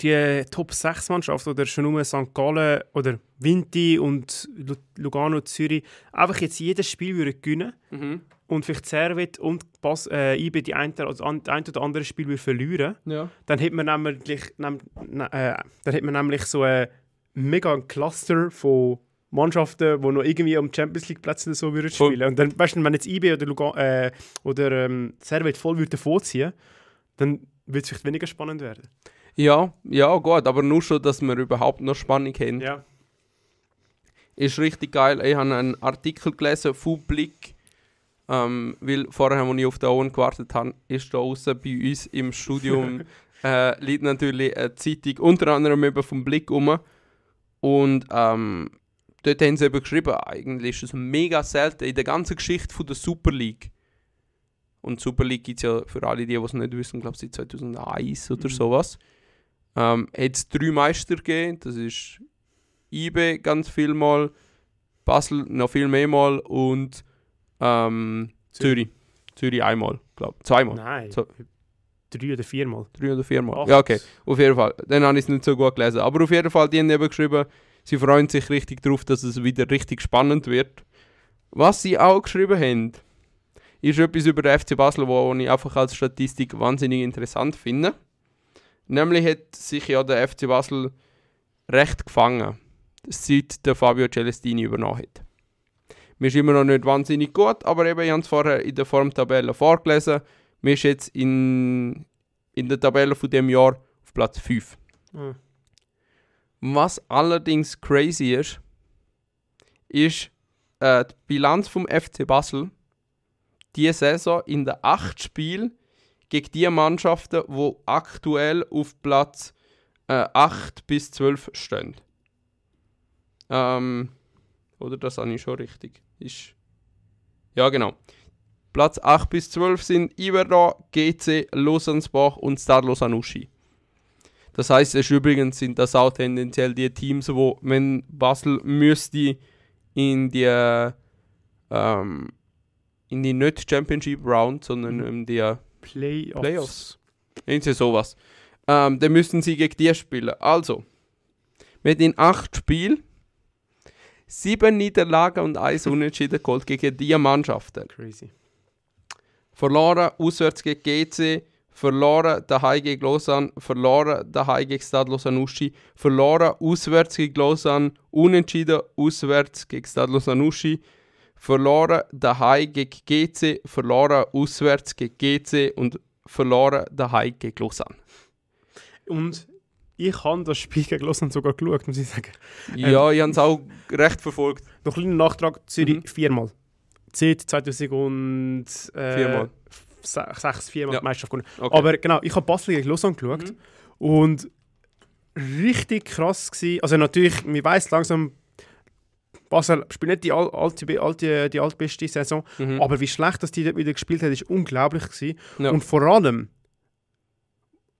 die Top 6 Mannschaft oder schon nur St. Gallen oder Vinti und Lugano Zürich einfach jetzt jedes Spiel würde gewinnen mhm und vielleicht Servet und Bas, äh, IB die ein, also ein oder andere Spiel verlieren ja. dann hat man nämlich, nehm, ne, äh, dann hat man nämlich so äh, ein mega Cluster von Mannschaften, die noch irgendwie um Champions League Plätze so würden spielen. Und dann, weißt du, wenn jetzt IB oder, Lugan, äh, oder ähm, Servet voll würden vorziehen, dann würde es vielleicht weniger spannend werden. Ja, ja, gut, aber nur schon, dass wir überhaupt noch Spannung haben. Ja. Ist richtig geil. Ich habe einen Artikel gelesen, Blick. Ähm, weil vorher haben wir auf den Owen gewartet haben, ist da außen bei uns im Studium *laughs* äh, liegt natürlich eine Zeitung, unter anderem eben vom Blick um. Und ähm, dort haben sie eben geschrieben, eigentlich ist es mega selten in der ganzen Geschichte von der Super League. Und Super League gibt es ja für alle, die, es nicht wissen, glaube ich, seit 2001 oder mhm. sowas. Ähm, hat es drei Meister gegeben, das ist IB ganz viel mal, Basel noch viel mehr mal und ähm, Zürich. Zürich. einmal, glaube ich. Zweimal. Nein. So. Drei oder viermal. Drei oder viermal. Acht. Ja, okay. Auf jeden Fall. Dann habe ich es nicht so gut gelesen. Aber auf jeden Fall, die haben eben geschrieben, sie freuen sich richtig darauf, dass es wieder richtig spannend wird. Was sie auch geschrieben haben, ist etwas über den FC Basel, wo ich einfach als Statistik wahnsinnig interessant finde. Nämlich hat sich ja der FC Basel recht gefangen, seit der Fabio Celestini übernommen hat. Mir ist immer noch nicht wahnsinnig gut, aber eben, ich habe es vorher in der Formtabelle vorgelesen. Mir ist jetzt in, in der Tabelle von dem Jahr auf Platz 5. Mhm. Was allerdings crazy ist, ist äh, die Bilanz vom FC Basel diese Saison in den 8 Spielen gegen die Mannschaften, die aktuell auf Platz äh, 8 bis 12 stehen. Ähm, oder das habe ich schon richtig. Ist. Ja, genau. Platz 8 bis 12 sind Iverdor, GC, Losansbach und Star lausanne Das heißt, es übrigens sind das auch tendenziell die Teams, wo, wenn Basel müsste in die, ähm, in die nicht Championship Round, sondern mhm. in die äh, Playoffs. Playoffs. Irgendwie sowas. Ähm, dann müssten sie gegen die spielen. Also, mit den 8 Spielen Sieben Niederlagen und eins *laughs* Unentschieden geholt gegen diese Mannschaften. Crazy. Verloren auswärts gegen GC, verloren daheim gegen Lausanne, verloren daheim gegen Stade Lausanne-Uschi, verloren auswärts gegen Lausanne, unentschieden auswärts gegen Stade Lausanne-Uschi, verloren daheim gegen GC, verloren auswärts gegen GC und verloren daheim gegen Lausanne. Und ich habe das Spiel gegen Lausanne sogar geschaut, muss ich sagen. Ja, ähm, ich habe es auch recht verfolgt. Noch ein kleiner Nachtrag, Zürich mhm. viermal. Zeit 2000... Äh, viermal. Sechs, viermal ja. die Meisterschaft gewonnen. Okay. Aber genau, ich habe Basel gegen Lausanne geschaut mhm. und richtig krass gewesen. Also natürlich, man weiß langsam, Basel spielt nicht die, all, alte, alte, die altbeste Saison, mhm. aber wie schlecht dass die dort wieder gespielt hat, ist unglaublich Ja. Und vor allem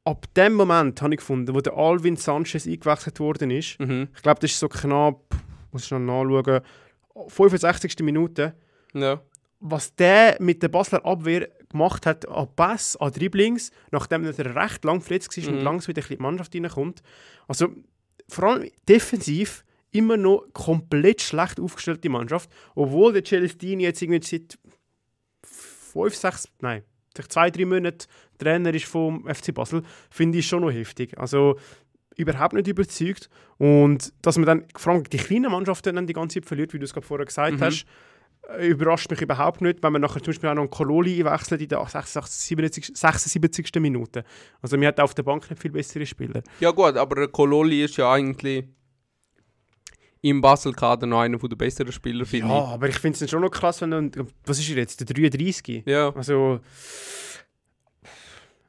ab dem Moment habe ich gefunden, wo der Alvin Sanchez eingewechselt worden ist, mhm. ich glaube, das ist so knapp, muss ich noch nachschauen, 65. Minute. Ja. Was der mit der Basler Abwehr gemacht hat, an Pass, an Dribblings, nachdem er recht lang verletzt war mhm. und langsam wieder in die Mannschaft reinkommt. Also vor allem defensiv immer noch komplett schlecht aufgestellte Mannschaft, obwohl der Celestini jetzt irgendwie seit 5, 6, nein, zwei, drei Monate Trainer ist vom FC Basel, finde ich schon noch heftig. Also überhaupt nicht überzeugt. Und dass man dann vor allem die kleinen Mannschaften dann die ganze Zeit verliert, wie du es gerade vorher gesagt mhm. hast, äh, überrascht mich überhaupt nicht, wenn man nachher zum Beispiel auch noch einen Kololi wechselt in der 76, 76. Minute. Also man hat auf der Bank nicht viel bessere Spieler. Ja gut, aber Kololi ist ja eigentlich im Basel Kader noch einer der besseren Spieler, finde ja, aber ich finde es schon noch krass, wenn du, was ist er jetzt, der 33? Ja. Also,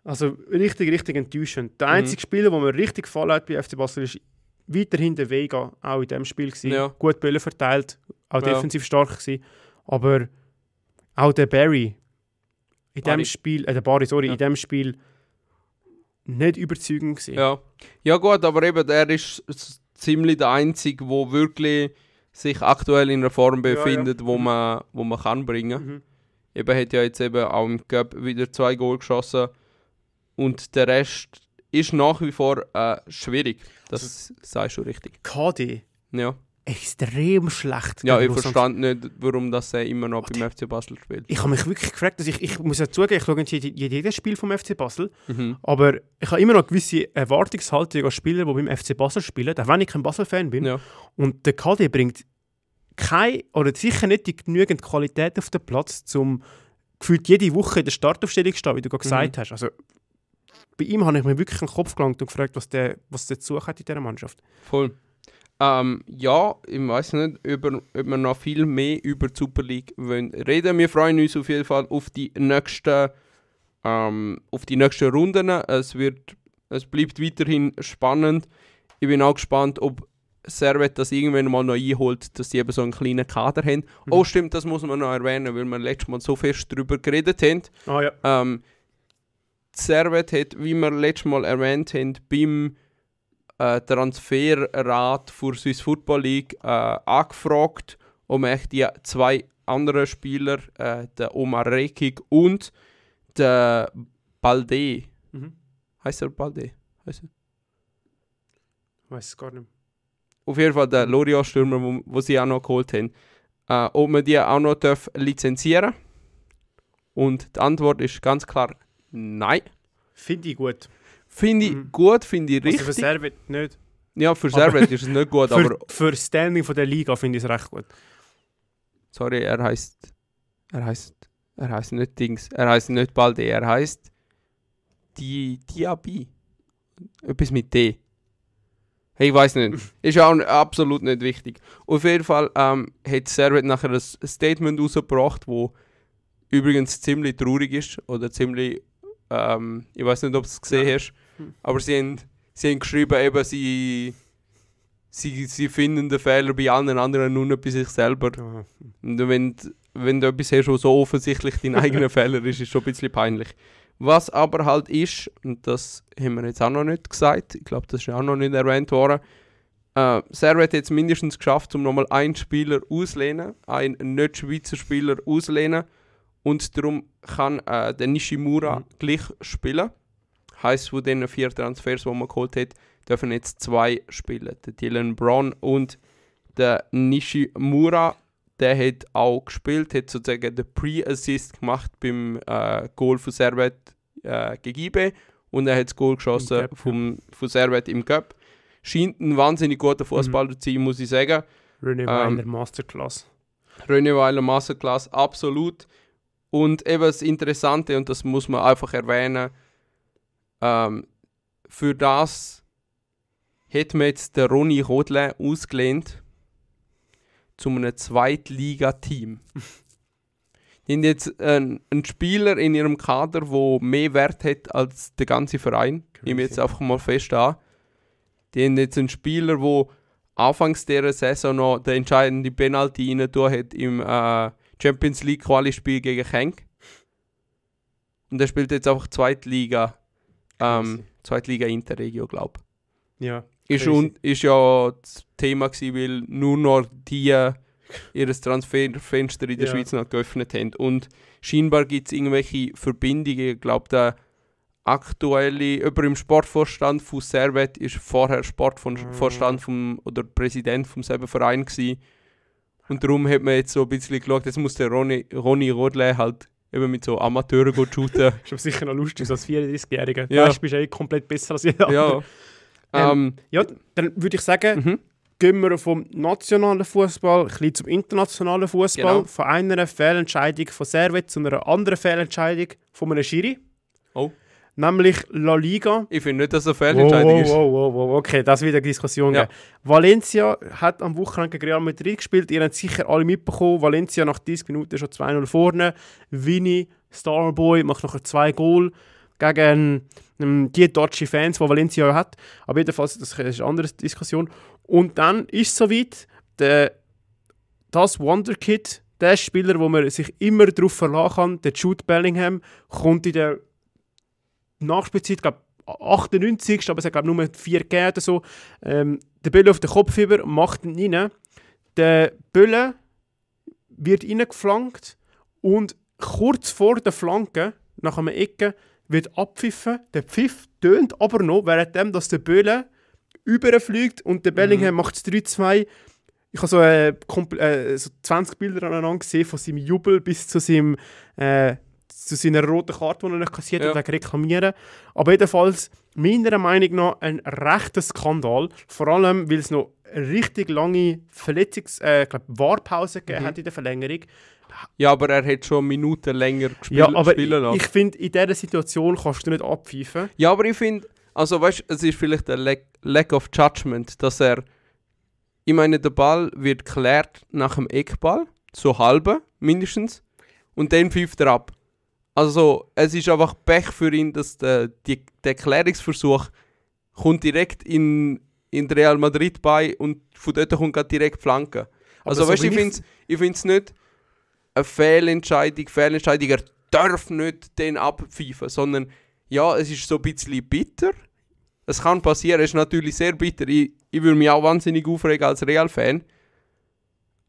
also richtig, richtig enttäuschend. Der mhm. einzige mhm. Spieler, der mir richtig gefallen hat bei FC Basel, ist weiterhin der Vega, auch in diesem Spiel. Gewesen. Ja. Gut Bälle verteilt, auch ja. defensiv stark gewesen. Aber auch der Barry in Barry. Spiel, äh, der Barry, sorry, ja. in dem Spiel nicht überzeugend gewesen. Ja. ja gut, aber eben, er ist ziemlich der einzige, wo wirklich sich aktuell in einer Form befindet, ja, ja. wo mhm. man, wo man kann bringen. Mhm. Eben hat ja jetzt eben auch im Cup wieder zwei Goal geschossen und der Rest ist nach wie vor äh, schwierig. Das also, sagst du richtig. KD. Ja extrem Extremschlecht. Ja, ich verstand nicht, warum das er immer noch oh, beim FC Basel spielt. Ich habe mich wirklich gefragt, dass ich, ich muss ja zugeben, ich schaue nicht jedes Spiel vom FC Basel, mhm. aber ich habe immer noch gewisse Erwartungshaltung an Spieler, die beim FC Basel spielen, auch wenn ich kein Basel-Fan bin. Ja. Und der KD bringt keine, oder sicher nicht die genügend Qualität auf den Platz, um gefühlt jede Woche in der Startaufstellung zu stehen, wie du gerade mhm. gesagt mhm. hast. Also, bei ihm habe ich mir wirklich den Kopf gelangt und gefragt, was der, was der zu sucht in dieser Mannschaft. Voll. Ähm, ja, ich weiß nicht, über, ob wir noch viel mehr über die Super League wollen reden. Wir freuen uns auf jeden Fall auf die nächsten, ähm, auf die nächsten Runden. Es, wird, es bleibt weiterhin spannend. Ich bin auch gespannt, ob Servet das irgendwann mal noch einholt, dass sie eben so einen kleinen Kader haben. Mhm. Oh, stimmt, das muss man noch erwähnen, weil wir letztes Mal so fest darüber geredet haben. Ah, ja. Ähm, Servet hat, wie wir letztes Mal erwähnt haben, beim äh, Transferrat für Swiss Football League äh, angefragt, um echt die zwei anderen Spieler, äh, der Omar Rekik und der Balde. Mhm. Heißt er Balde? Heißt er? Ich weiß es gar nicht. Auf jeden Fall der Loriot-Stürmer, wo, wo, sie auch noch geholt haben. Äh, ob man die auch noch darf lizenzieren Und die Antwort ist ganz klar nein. Finde ich gut. Finde ich mhm. gut, finde ich richtig. Also für Servet nicht. Ja, für Servet ist es nicht gut, *laughs* für, aber... Für Standing von der Liga finde ich es recht gut. Sorry, er heißt... Er heißt... Er heißt nicht Dings. Er heißt nicht Balde, er heißt... Die... Diaby. Etwas mit D. Hey, ich weiß nicht. *laughs* Ist auch absolut nicht wichtig. Auf jeden Fall ähm, hat Servet nachher ein Statement rausgebracht, wo übrigens ziemlich traurig ist oder ziemlich, ähm, ich weiß nicht, ob du es gesehen ja. hast, aber sie haben, sie haben geschrieben, eben, sie, sie, sie finden den Fehler bei allen anderen nur nicht bei sich selber. Und wenn, wenn du etwas hast, was so offensichtlich dein eigener *laughs* Fehler ist, ist schon ein bisschen peinlich. Was aber halt ist, und das haben wir jetzt auch noch nicht gesagt, ich glaube, das ist auch noch nicht erwähnt worden, äh, Serve hat jetzt mindestens geschafft, um nochmal einen Spieler auszulehnen, einen nicht-Schweizer Spieler auszulehnen und darum kann äh, der Nishimura mhm. gleich spielen. Heißt von den vier Transfers, die man geholt hat, dürfen jetzt zwei spielen. Der Dylan Brown und der Nishimura. Der hat auch gespielt, hat sozusagen den Pre-Assist gemacht beim äh, Goal von Servet äh, gegeben und er hat das Goal geschossen Cup, vom, von Servet im Cup. Scheint ein wahnsinnig guter Fußballer mhm. zu sein, muss ich sagen. René ähm, Weiler ähm, Masterclass. René Weiler Masterclass, absolut. Und eben das Interessante, und das muss man einfach erwähnen, ähm, für das hat man jetzt den Ronny Rodle ausgelehnt zu einem Zweitliga-Team. Die haben jetzt einen, äh, einen, Spieler in ihrem Kader, der mehr Wert hat als der ganze Verein. Crazy. Ich jetzt einfach mal fest an. Die haben jetzt einen Spieler, der anfangs dieser Saison noch der entscheidende Penalty rein hat im äh, Champions League Quali-Spiel gegen Henk. Und er spielt jetzt einfach Zweitliga ähm, Zweitliga Interregio, glaube ich. Ja. Ist, und, ist ja das Thema gewesen, weil nur noch die ihr Transferfenster in der ja. Schweiz noch geöffnet haben. Und scheinbar gibt es irgendwelche Verbindungen. Ich glaube, der aktuelle, über im Sportvorstand von Servet ist vorher Sportvorstand vom, oder Präsident vom selben Verein gewesen. Und darum hat man jetzt so ein bisschen geschaut, jetzt muss der Ronny, Ronny Rodle halt eben mit so Amateuren gut shooten. *laughs* ist aber sicher noch lustig, so als 34-Jähriger. Ja. Weißt, bist du eh komplett besser als jeder andere. Ja, ähm, ähm, ja dann würde ich sagen, mhm. gehen wir vom nationalen Fußball ein bisschen zum internationalen Fußball. Genau. Von einer Fehlentscheidung von Servet zu einer anderen Fehlentscheidung von einem Schiri. Oh nämlich La Liga. Ich finde nicht, dass es eine Fehlentscheidung wow, wow, wow, wow, wow, wow, okay, das wieder eine Diskussion. Ja. Valencia hat am Wochenende gegen Real Madrid gespielt, ihr habt sicher alle mitbekommen, Valencia nach 30 Minuten schon 2-0 vorne, Vini, Starboy, macht nachher zwei Goal gegen ähm, die deutschen Fans, die Valencia hat, aber jedenfalls, das ist eine andere Diskussion. Und dann ist es soweit, der, das Wonderkid, der Spieler, wo man sich immer darauf verlassen kann, der Jude Bellingham, kommt in der Nachspielzeit, glaube 98. Aber es hat, glaube nur vier gegeben oder so. Ähm, der Bölle auf den Kopf über, macht ihn rein. Der Bölle wird reingeflankt und kurz vor der Flanke, nach einer Ecke, wird abpfiffen. Der Pfiff tönt aber noch, währenddem, dass der Bölle überfliegt und der Bellingham mhm. macht es 3-2. Ich habe so, äh, äh, so 20 Bilder aneinander gesehen, von seinem Jubel bis zu seinem äh, zu seiner roten Karte, die er nicht kassiert hat, ja. wegen Reklamieren. Aber jedenfalls, meiner Meinung nach, ein rechter Skandal. Vor allem, weil es noch eine richtig lange Verletzungs-, äh, ich glaube, Warpause gegeben mhm. hat in der Verlängerung. Ja, aber er hat schon Minuten länger gespielt. Ja, aber ich, ich finde, in dieser Situation kannst du nicht abpfeifen. Ja, aber ich finde, also weißt es ist vielleicht ein Lack, Lack of Judgment, dass er. Ich meine, der Ball wird geklärt nach dem Eckball, so halbe mindestens, und dann pfeift er ab. Also es ist einfach Pech für ihn, dass der, die, der Klärungsversuch kommt direkt in, in Real Madrid bei und von dort kommt direkt Flanke. Also so weißt, ich finde es nicht eine Fehlentscheidung, Fehlentscheidung, er darf nicht den abpfeifen, sondern ja, es ist so ein bisschen bitter. Es kann passieren, es ist natürlich sehr bitter. Ich, ich würde mich auch wahnsinnig aufregen als Real-Fan.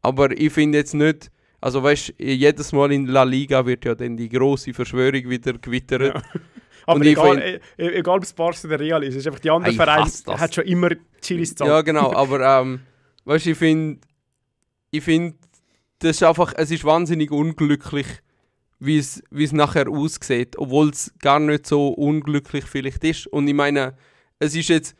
Aber ich finde jetzt nicht, also weißt du, jedes Mal in La Liga wird ja dann die große Verschwörung wieder gewittert. Ja. *laughs* Aber egal, find, e-, e-, egal ob es Barca oder Real ist, ist einfach die andere Verein hat schon immer Chilis Zahn. Ja genau, *laughs* aber ähm, weißt ich finde, ich finde, das ist einfach, es ist wahnsinnig unglücklich, wie es, wie es nachher aussieht, obwohl es gar nicht so unglücklich vielleicht ist. Und ich meine, es ist jetzt,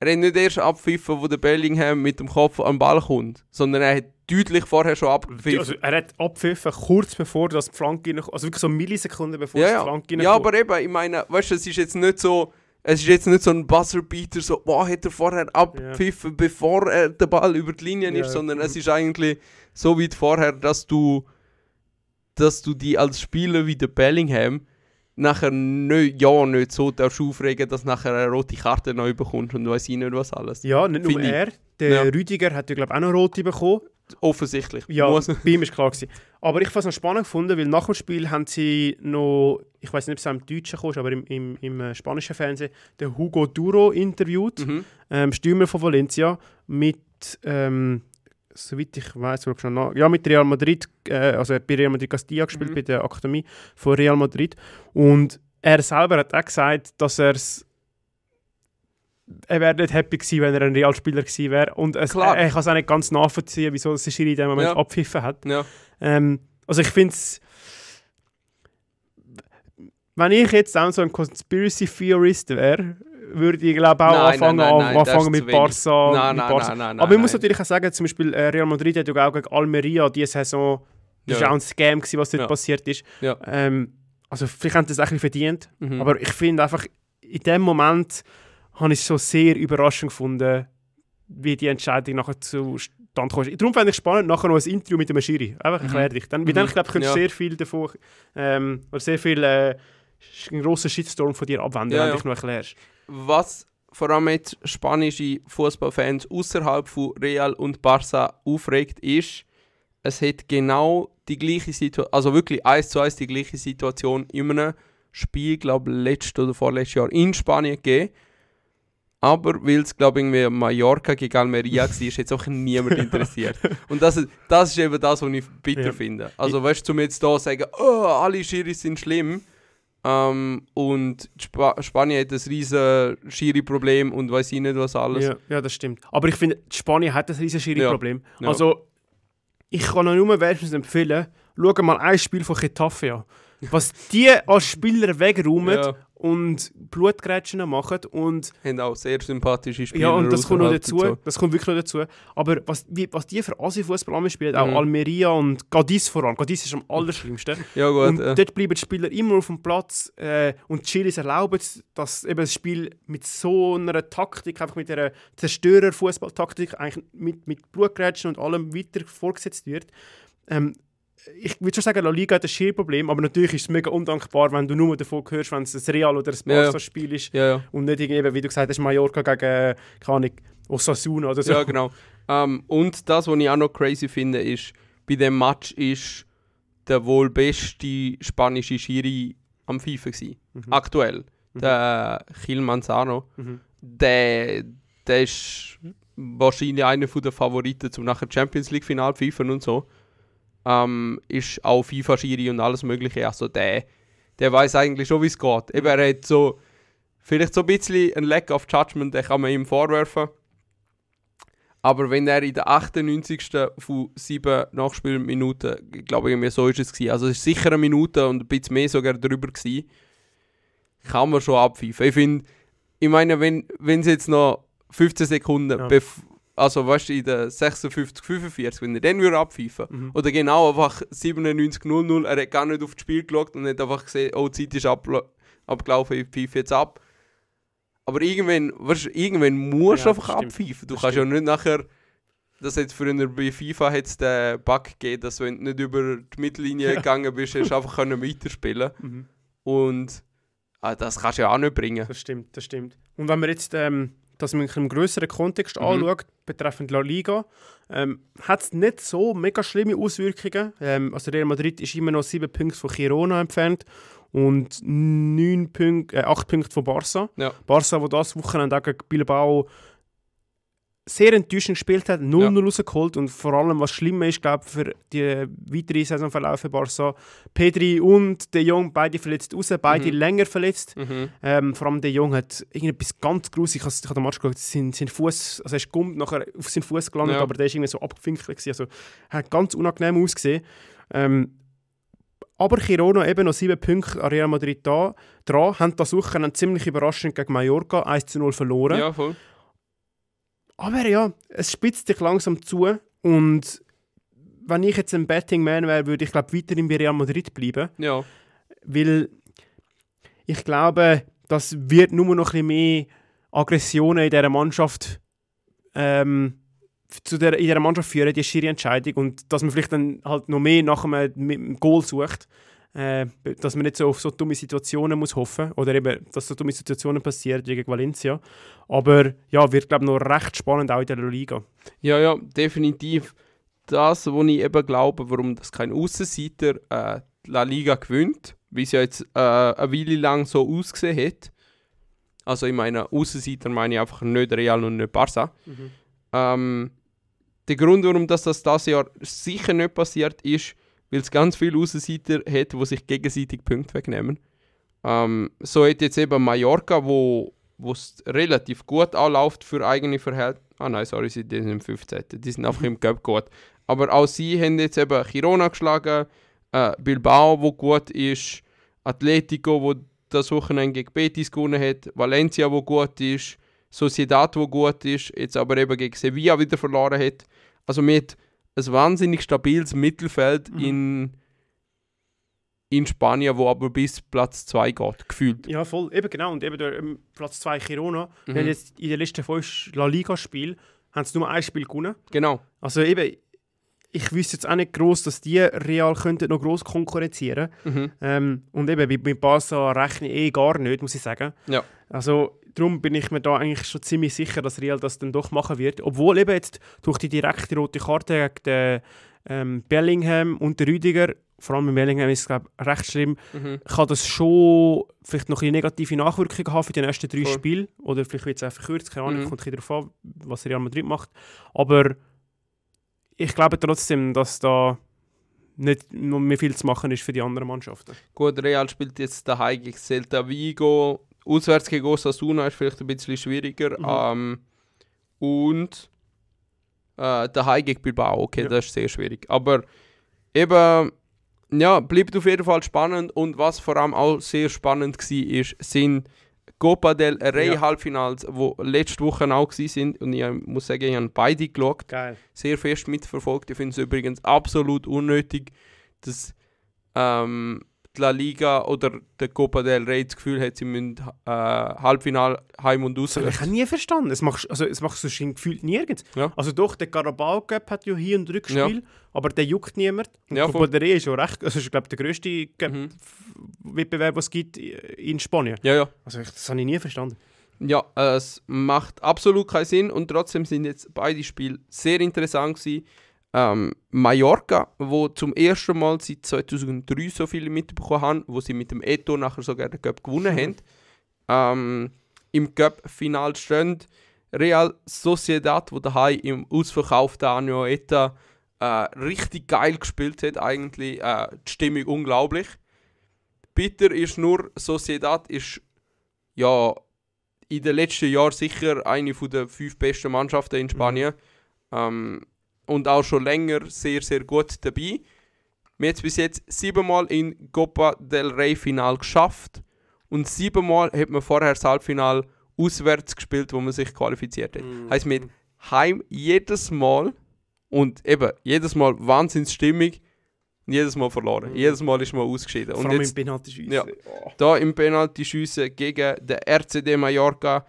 er hat nicht erst abpfiffen, wo der Bellingham mit dem Kopf am Ball kommt, sondern er hat deutlich vorher schon abgepfiffen. Also, er hat abpfiffen, kurz bevor das die Flanke reinkommt. Also wirklich so Millisekunden bevor ja, die Flanke reinkommt. Ja, aber eben, ich meine, weißt du, es ist jetzt nicht so. Es ist jetzt nicht so ein Buzzerbeater, so, boah, hat er vorher abpfiffen, ja. bevor er der Ball über die Linie ja. ist, sondern es mhm. ist eigentlich so weit vorher, dass du, dass du die als Spieler wie der Bellingham nachher nicht, ja nicht so darfst aufregen, dass nachher eine rote Karte neu bekommst und weiß ich nicht was alles. Ja, nicht Find nur ich. er, der ja. Rüdiger hat ja glaube auch noch rote bekommen offensichtlich. Ja, Muss. bei ihm ist klar gewesen. Aber ich fand es noch spannend gefunden, weil nach dem Spiel haben sie noch, ich weiß nicht, ob es im Deutschen kam, aber im, im, im, äh, spanischen Fernsehen, den Hugo Duro interviewt, mhm. ähm, Stürmer von Valencia, mit, ähm, soweit ich weiß, glaube schon nach, ja, mit Real Madrid, äh, also er hat bei Real Madrid Castilla gespielt, mhm. bei der Akademie von Real Madrid. Und er selber hat auch gesagt, dass er es er wäre nicht happy gewesen, wenn er ein Realspieler gewesen wäre. Und es, er, er kann es auch nicht ganz nachvollziehen, wieso es Schiri in dem Moment ja. abpfiffen hat. Ja. Ähm, also ich finde es... Wenn ich jetzt auch so ein Conspiracy Theorist wäre, würde ich glaube auch nein, anfangen, nein, nein, anfangen mit Barca. Nein, mit Barca. Aber ich muss natürlich auch sagen, zum Beispiel äh, Real Madrid hat ja auch gegen Almeria diese Saison... Das ja. war auch ein Scam, gewesen, was dort ja. passiert ist. Ja. Ähm, also vielleicht haben sie es ein bisschen verdient. Mhm. Aber ich finde einfach, in dem Moment habe ich es schon sehr überraschend gefunden, wie die Entscheidung nachher zustande kommt. Darum fände ich spannend, nachher noch ein Interview mit dem Schiri. Einfach mhm. erklär mhm. dich. Dann, weil dann, mhm. ich glaube, könntest du ja. sehr viel davon, ähm, oder sehr viel, äh, einen grossen Shitstorm von dir abwenden, ja, wenn du ja. dich noch erklärst. Was vor allem jetzt spanische Fußballfans außerhalb von Real und Barça aufregt, ist, es hat genau die gleiche Situation, also wirklich eins zu eins die gleiche Situation in einem Spiel, glaube ich, letztes oder vorletztes Jahr in Spanien gegeben, aber weil es, glaube ich, Mallorca gegen Almeria war, ist jetzt auch niemand *laughs* interessiert. Und das, das ist eben das, was ich bitter ja. finde. Also, weißt du, um jetzt hier sagen, oh, alle Schiris sind schlimm. Um, ähm, und Sp Spanien hat ein riesiges Schiri-Problem und weiß ich nicht was alles. Ja, ja das stimmt. Aber ich finde, Spanien hat ein riesiges Schiri-Problem. Ja, ja. Also ich kann euch nur wärmstens empfehlen, schau mal ein Spiel von Getafe an. Was die als Spieler wegräumen und Blutgrätschen machen und... Haben auch sehr sympathische Spieler. Ja, und das kommt noch dazu, so. das kommt wirklich noch dazu. Aber was, wie, was die für Asi-Fußball spielen, mhm. auch Almeria und Cadiz allem Cadiz ist am allerschlimmsten. ja gut. Und äh. dort bleiben die Spieler immer auf dem Platz äh, und Chilis erlauben, dass eben das Spiel mit so einer Taktik, einfach mit einer Zerstörer-Fußball-Taktik, eigentlich mit, mit Blutgrätschen und allem weiter fortgesetzt wird. Ähm, ich würde schon sagen, La Liga hat ein Schirrproblem, aber natürlich ist es mega undankbar, wenn du nur davon hörst, wenn es ein Real oder ein Barca-Spiel ist ja, ja. und nicht irgendwie, wie du gesagt hast, Mallorca gegen, äh, keine Ahnung, Osasuna oder so. Ja, genau. Um, ähm, und das, was ich auch noch crazy finde, ist, bei dem Match ist der wohl beste spanische Schiri am FIFA mhm. aktuell. Mhm. Der äh, Gil Manzano. Mhm. Der, der ist wahrscheinlich einer der Favoriten zum nachher Champions League-Final pfeifen und so ähm, ist auch FIFA-Schiri und alles Mögliche. Also der, der weiß eigentlich schon, wie es geht. Eben, er hat so vielleicht so ein bisschen ein Lack of Judgment, den kann man ihm vorwerfen. Aber wenn er in der 98. von 7 Nachspielminuten, ich glaube irgendwie so ist es gewesen, also es ist sicher eine Minute und ein bisschen mehr sogar drüber gewesen, kann man schon abpfeifen. Ich finde, ich meine, wenn es jetzt noch 15 Sekunden, ja also weißt du, in der 56, 45, wenn er dann wieder abpfeifen mhm. oder genau einfach 97, 00, er hat gar nicht auf das Spiel geschaut und hat einfach gesehen, oh, die Zeit ist ab, abgelaufen, ich pfeife jetzt ab. Aber irgendwann, weißt, irgendwann musst du ja, einfach stimmt. abpfeifen. Du das kannst stimmt. ja nicht nachher, das hat früher bei FIFA hat's den Bug gegeben, dass wenn du nicht über die Mittellinie ja. gegangen bist, hast du einfach *laughs* können weiterspielen mhm. Und ah, das kannst du ja auch nicht bringen. Das stimmt, das stimmt. Und wenn man jetzt ähm, das in einem größeren Kontext mhm. anschaut, betreffend La Liga. Ähm, hat es nicht so mega schlimme Auswirkungen. Ähm, also Real Madrid ist immer noch sieben Punkte von Girona entfernt und neun Punkte, äh, acht Punkte von Barca. Ja. Barca, wo das Wochenende gegen Bilbao sehr enttäuschend gespielt hat, 0-0 ja. rausgeholt und vor allem, was schlimmer ist, glaube für die weitere Saisonverlauf für Barca, Pedri und De Jong, beide verletzt raus, beide mhm. länger verletzt. Mhm. Ähm, vor allem De Jong hat irgendetwas ganz Gruseliges, ich habe, ich habe den Match geschaut, sein, sein Fuß, also er ist gummt, nachher auf seinen Fuß gelandet, ja. aber der ist irgendwie so abgefinkelt also hat ganz unangenehm ausgesehen. Ähm, aber Girona eben noch sieben Punkte an Real Madrid da, dran, haben das Woche ziemlich überraschend gegen Mallorca 1-0 verloren. Ja, voll. Aber ja, es spitzt sich langsam zu und wenn ich jetzt ein Betting Man wäre, würde ich glaube weiter im Real Madrid bleiben. Ja. Weil ich glaube, das wird nur noch ein bisschen mehr Aggressionen in dieser Mannschaft ähm, zu der, in dieser Mannschaft führen, die schiere Entscheidung und dass man vielleicht dann halt noch mehr nach einem Goal sucht äh, dass man nicht so auf so dumme Situationen muss hoffen oder eben, dass so dumme Situationen passieren gegen Valencia. Aber ja, wird glaube noch recht spannend auch in der Liga. Ja, ja, definitiv. Das, wo ich eben glaube, warum das kein Außenseiter äh, La Liga gewinnt, wie es ja jetzt äh, eine Weile lang so ausgesehen hat. Also ich meine, Außenseiter meine ich einfach nicht Real und nicht Barca. Mhm. Ähm, der Grund, warum das, das dieses Jahr sicher nicht passiert ist, weil es ganz viele Außenseiter hat, die sich gegenseitig Punkte wegnehmen. Ähm, so hat jetzt eben Mallorca, wo es relativ gut anläuft für eigene Verhältnisse. Ah nein, sorry, sie sind im 15. Die sind einfach im Cup gut. Aber auch sie haben jetzt eben Girona geschlagen, äh, Bilbao, wo gut ist, Atletico, wo das Wochenende gegen Betis gewonnen hat, Valencia, wo gut ist, Sociedad, wo gut ist, jetzt aber eben gegen Sevilla wieder verloren hat. Also mit ein wahnsinnig stabiles Mittelfeld mhm. in, in Spanien, wo aber bis Platz 2 geht, gefühlt. Ja, voll. Eben genau. Und eben der, ähm, Platz 2 Girona, mhm. wenn jetzt in der letzten fünf La Liga-Spielen, haben sie nur ein Spiel gewonnen. Genau. Also eben, ich wüsste jetzt auch nicht groß, dass die Real könnten noch groß konkurrenzieren. Mhm. Ähm, und eben mit Barca rechne ich eh gar nicht, muss ich sagen. Ja. Also darum bin ich mir da eigentlich schon ziemlich sicher, dass Real das dann doch machen wird. Obwohl eben jetzt durch die direkte rote Karte gegen den, ähm, Bellingham und den Rüdiger, vor allem bei Bellingham ist es glaube recht schlimm, mhm. kann das schon vielleicht noch eine negative Nachwirkungen haben für die nächsten drei cool. Spiele. Oder vielleicht wird es einfach kürzer, keine Ahnung, mhm. kommt darauf an, was Real Madrid macht. Aber ich glaube trotzdem, dass da nicht mehr viel zu machen ist für die anderen Mannschaften. Gut, Real spielt jetzt daheim gegen Celta Vigo Auswärts gegen Osasuna ist vielleicht ein bisschen schwieriger. Mhm. Ähm, und äh, daheim gegen Bilbao, okay, ja. das ist sehr schwierig. Aber eben, ja, bleibt auf jeden Fall spannend. Und was vor allem auch sehr spannend war, ist, sind Copa del Rey ja. Halbfinals, wo letzte Woche auch sind und ich muss sagen, ich habe beide geschaut. Geil. Sehr fest mitverfolgt. Ich finde es übrigens absolut unnötig, dass ähm, La Liga oder der Copa del Rey das Gefühl hat, sie müssen äh, Halbfinale heim und aus. Ich habe nie verstanden. Es macht also es macht so gefühlt nirgends. Ja. Also doch der Carabao Cup hat ja hier und Rückspiel, ja. aber der juckt niemand. Und ja, Copa del Rey ist ja recht, also ist glaube ich, der größte mhm. Wettbewerb, den es gibt in Spanien. Ja, ja. Also ich, das habe ich nie verstanden. Ja, äh, es macht absolut keinen Sinn und trotzdem sind jetzt beide Spiele sehr interessant gewesen ähm, Mallorca, wo zum ersten Mal seit 2003 so viele mitbekommen haben, wo sie mit dem Eto nachher sogar den Cup gewonnen haben. Ähm, Im Cup-Final stehen Real Sociedad, wo daheim im ausverkauften Anoeta äh, richtig geil gespielt hat, eigentlich äh, die Stimmung unglaublich. Bitter ist nur, Sociedad ist ja in den letzten Jahren sicher eine der fünf besten Mannschaften in mhm. Spanien. Mhm. Ähm, und auch schon länger sehr, sehr gut dabei. Wir haben bis jetzt siebenmal in Copa del Rey Final geschafft und siebenmal hat man vorher das Halbfinal auswärts gespielt, wo man sich qualifiziert hat. Mhm. Heißt mit Heim jedes Mal und eben jedes Mal Wahnsinnsstimmung und jedes Mal verloren. Mhm. Jedes Mal ist man ausgeschieden. Vor und allem jetzt, im Penalty-Schiessen. Ja, oh. da im Penalty-Schiessen gegen den RCD Mallorca,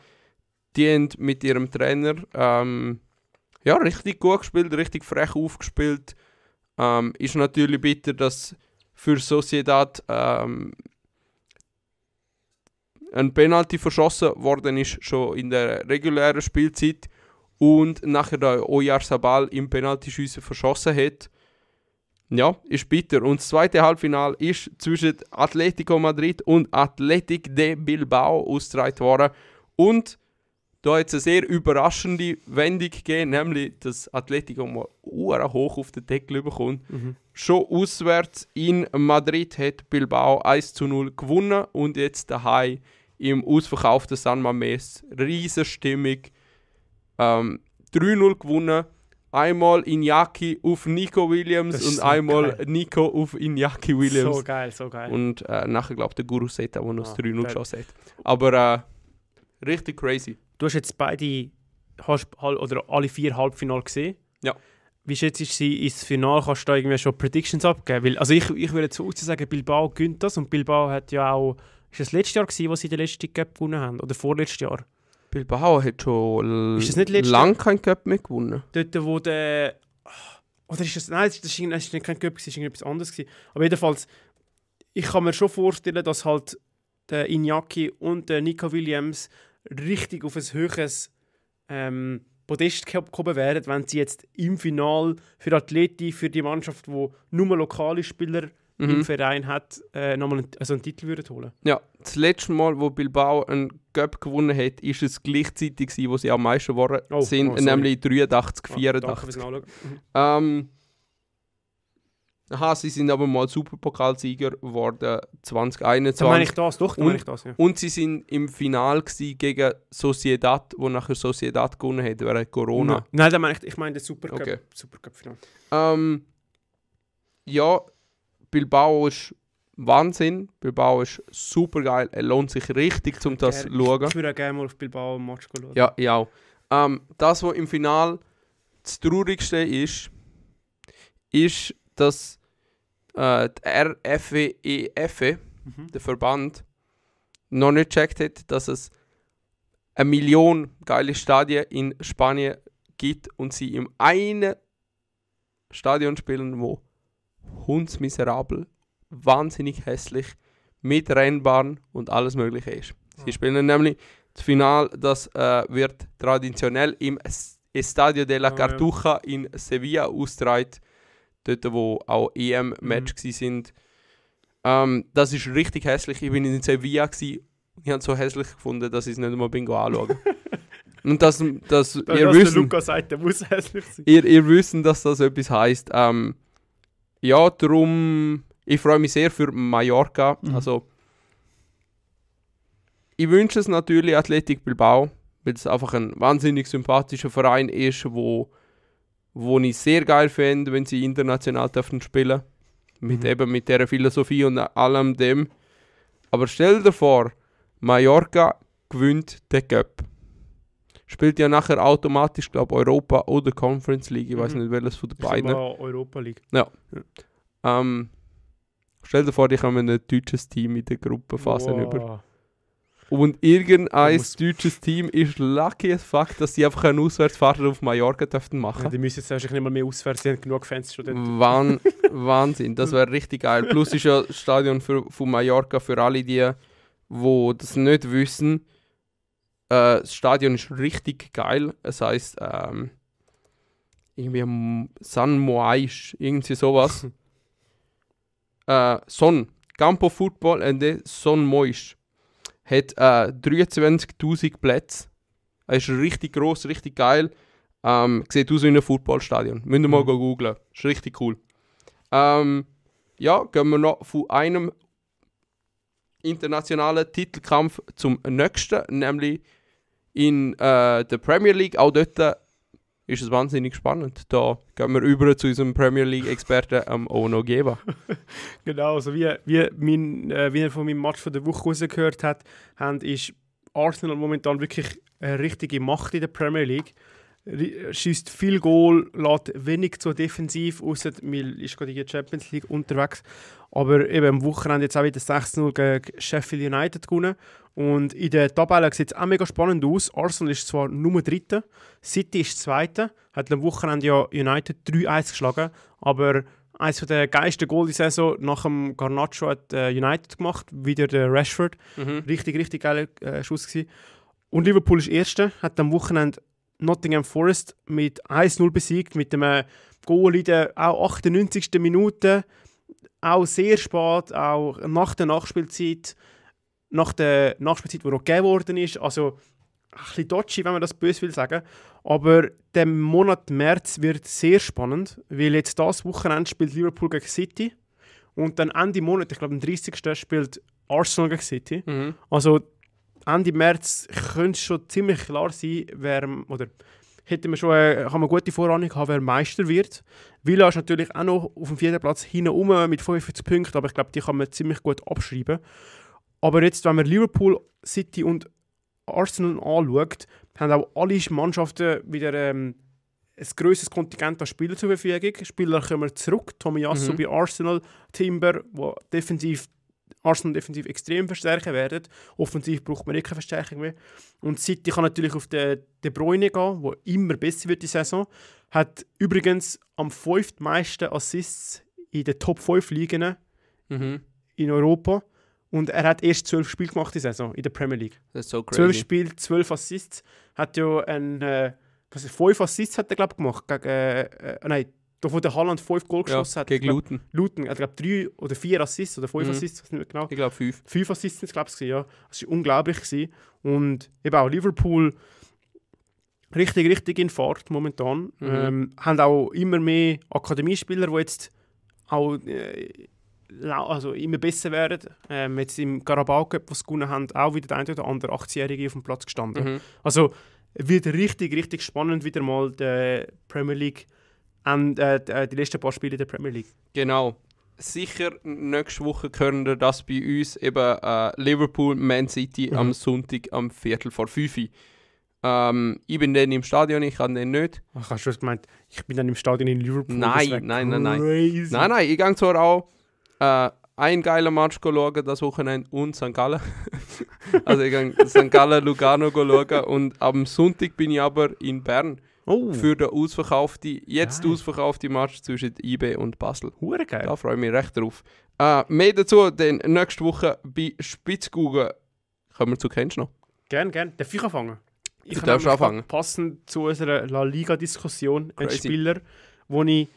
die haben mit ihrem Trainer ähm, ja, richtig gut gespielt, richtig frech aufgespielt. Ähm, ist natürlich bitter, dass für Sociedad ähm, ein Penalty verschossen worden ist, schon in der regulären Spielzeit. Und nachher der Oyar Sabal im Penaltyschüsse verschossen hat. Ja, ist bitter. Und das zweite Halbfinale ist zwischen Atletico Madrid und Athletic de Bilbao ausgetragen worden. Und da jetzt eine sehr überraschende Wendung gegeben, nämlich dass Atletico mal hoch auf den Deckel bekommt. Mhm. Schon auswärts in Madrid hat Bilbao 1 zu 0 gewonnen und jetzt daheim im ausverkauften San Mamés riesenstimmig ähm, 3-0 gewonnen. Einmal Iñaki auf Nico Williams und so einmal geil. Nico auf Iñaki Williams. So geil, so geil. Und äh, nachher ich, der Guru Seta, der noch ah, das 3-0 geschossen hat. Aber äh, richtig crazy. Du hast jetzt beide oder alle vier Halbfinale gesehen. Ja. Wie schätzt du sie ins Finale? Kannst du da irgendwie schon Predictions abgeben? Weil, also ich, ich würde zu sagen, Bilbao gönnt das und Bilbao hat ja auch. Ist das letztes Jahr, gewesen, wo sie den letzten Cup gewonnen haben? Oder vorletztes Jahr? Bilbao hat schon lange keinen Cup mehr gewonnen. Dort, wo der. Oder ist das. Nein, das war nicht kein Cup, es war irgendetwas anderes. Gewesen. Aber jedenfalls, ich kann mir schon vorstellen, dass halt der Iñaki und der Nico Williams richtig auf ein höheres ähm, Podest gehoben wären, wenn sie jetzt im Final für Athleti, für die Mannschaft, wo nur lokale Spieler mhm. im Verein hat, äh, nochmal einen, also einen Titel würden holen. Ja, das letzte Mal, wo Bilbao einen Cup gewonnen hat, ist es gleichzeitig, gewesen, wo sie am meisten waren, oh, sind, oh, nämlich 83, 84. Ja, danke, Aha, sie sind aber mal Superpokalsieger geworden 2021. Dann meine ich das, doch, dann und, meine ich das, ja. Und sie sind im Final gegen Sociedad, wo nachher Sociedad gewonnen hat, während Corona. Nein, Nein dann meine ich, ich meine den Supercup, okay. Supercup-Final. Ähm, ja, Bilbao ist Wahnsinn. Bilbao ist super geil. Es lohnt sich richtig, um das zu schauen. Ich würde gerne mal auf Bilbao einen Match schauen. Ja, ja. Ähm, das, was im Final das Traurigste ist, ist, dass äh, der RFWEF, e mhm. der Verband, noch nicht gecheckt hat, dass es eine Million geile Stadien in Spanien gibt und sie im einen Stadion spielen, wo hundsmiserabel, wahnsinnig hässlich, mit Rennbahn und alles Mögliche ist. Sie spielen nämlich das Finale, das äh, wird traditionell im Estadio de la Cartuja in Sevilla austragen dort wo auch EM-Match mhm. sind. Ähm, das ist richtig hässlich. Ich bin in Sevilla gewesen. ich habe es so hässlich gefunden, dass ich es nicht mal bin anschauen. *laughs* Und dass, dass, dass ihr dass wissen, Luca sagt, der muss hässlich sein. Ihr, ihr wissen, dass das etwas heisst. Ähm, ja, darum, ich freue mich sehr für Mallorca. Mhm. Also, ich wünsche es natürlich Athletic Bilbao, weil es einfach ein wahnsinnig sympathischer Verein ist, wo wo ich sehr geil fände, wenn sie international dürfen spielen mit mhm. eben mit der Philosophie und allem dem. Aber stell dir vor, Mallorca gewinnt den Cup. Spielt ja nachher automatisch, glaube ich, Europa oder Conference League. Ich weiß mhm. nicht, welches von den beiden. Europa League. Ja. Ähm, stell dir vor, die haben ein deutsches Team in der Gruppenphase wow. über. Und irgendein deutsches Team ist lucky as fuck, dass sie einfach einen Auswärtsfahrt auf Mallorca dürften machen. Ja, die müssen jetzt wahrscheinlich nicht mal mehr auswärts, sie haben genug Fans schon dort. *laughs* Wahnsinn, das wäre richtig geil. Plus ist ja das Stadion für, von Mallorca für alle die, wo das nicht wissen. Äh, das Stadion ist richtig geil. Es heißt ähm, irgendwie San Moais, irgendwie sowas. *laughs* äh, Son, Campo Football and Son Mois hat äh, 23.000 Plätze. Er ist richtig groß, richtig geil. Ähm, sieht aus wie ein Footballstadion. Müsst ihr mal mhm. googlen. Ist richtig cool. Ähm, ja, gehen wir noch von einem internationalen Titelkampf zum nächsten, nämlich in äh, der Premier League. Auch dort ist es wahnsinnig spannend. Da gehen wir über zu unserem Premier League-Experten ähm, Ono Geva. *laughs* genau, also wie, wie, mein, äh, wie er von meinem Match von der Woche rausgehört hat, haben, ist Arsenal momentan wirklich eine richtige Macht in der Premier League. Äh, schießt viel Goal, lädt wenig zu defensiv, außer Mil ist gerade in der Champions League unterwegs. Aber eben am Wochenende jetzt auch wieder 6-0 gegen Sheffield United gewonnen. Und in der Tabelle sieht es auch mega spannend aus. Arsenal ist zwar Nummer 3, City ist Zweiter, hat am Wochenende ja United 3-1 geschlagen, aber eines der geilsten Goal die Saison nach dem Garnacho hat äh, United gemacht, wieder der Rashford. Mhm. Richtig, richtig geiler äh, Schuss gewesen. Und Liverpool ist Erster, hat am Wochenende Nottingham Forest mit 1-0 besiegt, mit dem Goal in der auch 98. Minute. Auch sehr spät, auch nach der Nachspielzeit, nach der Nachspielzeit, die noch gegeben worden ist. Also ein bisschen dodgy, wenn man das böse will sagen. Aber der Monat März wird sehr spannend, weil jetzt das Wochenende spielt Liverpool gegen City und dann Ende Monat, ich glaube am 30. spielt Arsenal gegen City. Mhm. Also Ende März könnte es schon ziemlich klar sein, wer, oder hätte man schon, eine, äh, kann man gute Vorahnung haben, wer Meister wird. Villa ist natürlich auch noch auf dem vierten Platz hinten rum mit 45 Punkten, aber ich glaube, die kann man ziemlich gut abschreiben. Aber jetzt, wenn man Liverpool, City und Arsenal anschaut, haben auch alle Mannschaften wieder ähm, ein grösseres Kontingent an Spielern zur Verfügung. Spieler kommen zurück, Tomiyasu mhm. bei Arsenal, Timber, der defensiv Arsenal defensiv extrem verstärken werden. Offensiv braucht man keine Verstärkung mehr. Und City kann natürlich auf den De Bruyne gehen, der immer besser wird die Saison. Hat übrigens am fünftmeisten Assists in den Top 5 Ligen mhm. in Europa. Und er hat erst zwölf Spiele gemacht die Saison in der Premier League. Das ist so crazy. Zwölf Spiele, zwölf Assists. Hat ja ein... Äh, was, fünf Assists hat er, glaube ich, gemacht. Gegen, äh, äh, nein, doch wo der Haaland fünf Goal geschossen ja, hat. Gegen Luton. Luton. Er hat, glaube drei oder vier Assists oder fünf mhm. Assists, ich nicht mehr genau. Ich glaube fünf. Fünf Assists, ich glaube ja. Das war unglaublich. Gewesen. Und eben auch Liverpool richtig, richtig in Fahrt momentan. Mhm. Ähm, haben auch immer mehr Akademiespieler, die jetzt auch äh, also immer besser werden. Ähm, jetzt im Carabao Cup, was gewonnen haben, auch wieder der eine oder andere 18-Jährige auf dem Platz gestanden. Mhm. Also wird richtig, richtig spannend wieder mal der Premier League an ähm, äh, äh, die letzten paar Spiele der Premier League. Genau. Sicher, nächste Woche können wir das bei uns eben äh, Liverpool, Man City mhm. am Sonntag am Viertel vor 5 Uhr. Ähm, ich bin dann im Stadion, ich kann den nicht. Ach, hast du das gemeint? Ich bin dann im Stadion in Liverpool. Nein, nein, nein, nein. Crazy. Nein, nein, ich gehe zwar auch äh, ein geiler Match schauen das Wochenende und St. Gallen. *laughs* also ich gehe St. Gallen, Lugano schauen und am Sonntag bin ich aber in Bern oh. für den ausverkauften, jetzt Geil. ausverkauften Match zwischen IB und Basel. Hure geil. Da freue ich mich recht drauf. Äh, mehr dazu dann nächste Woche bei Spitzgaugen. Kommen wir zu Kensch noch. Gerne, gerne. Darf ich anfangen? Ich du darfst anfangen. Passend zu unserer La Liga-Diskussion ein Spieler, den ich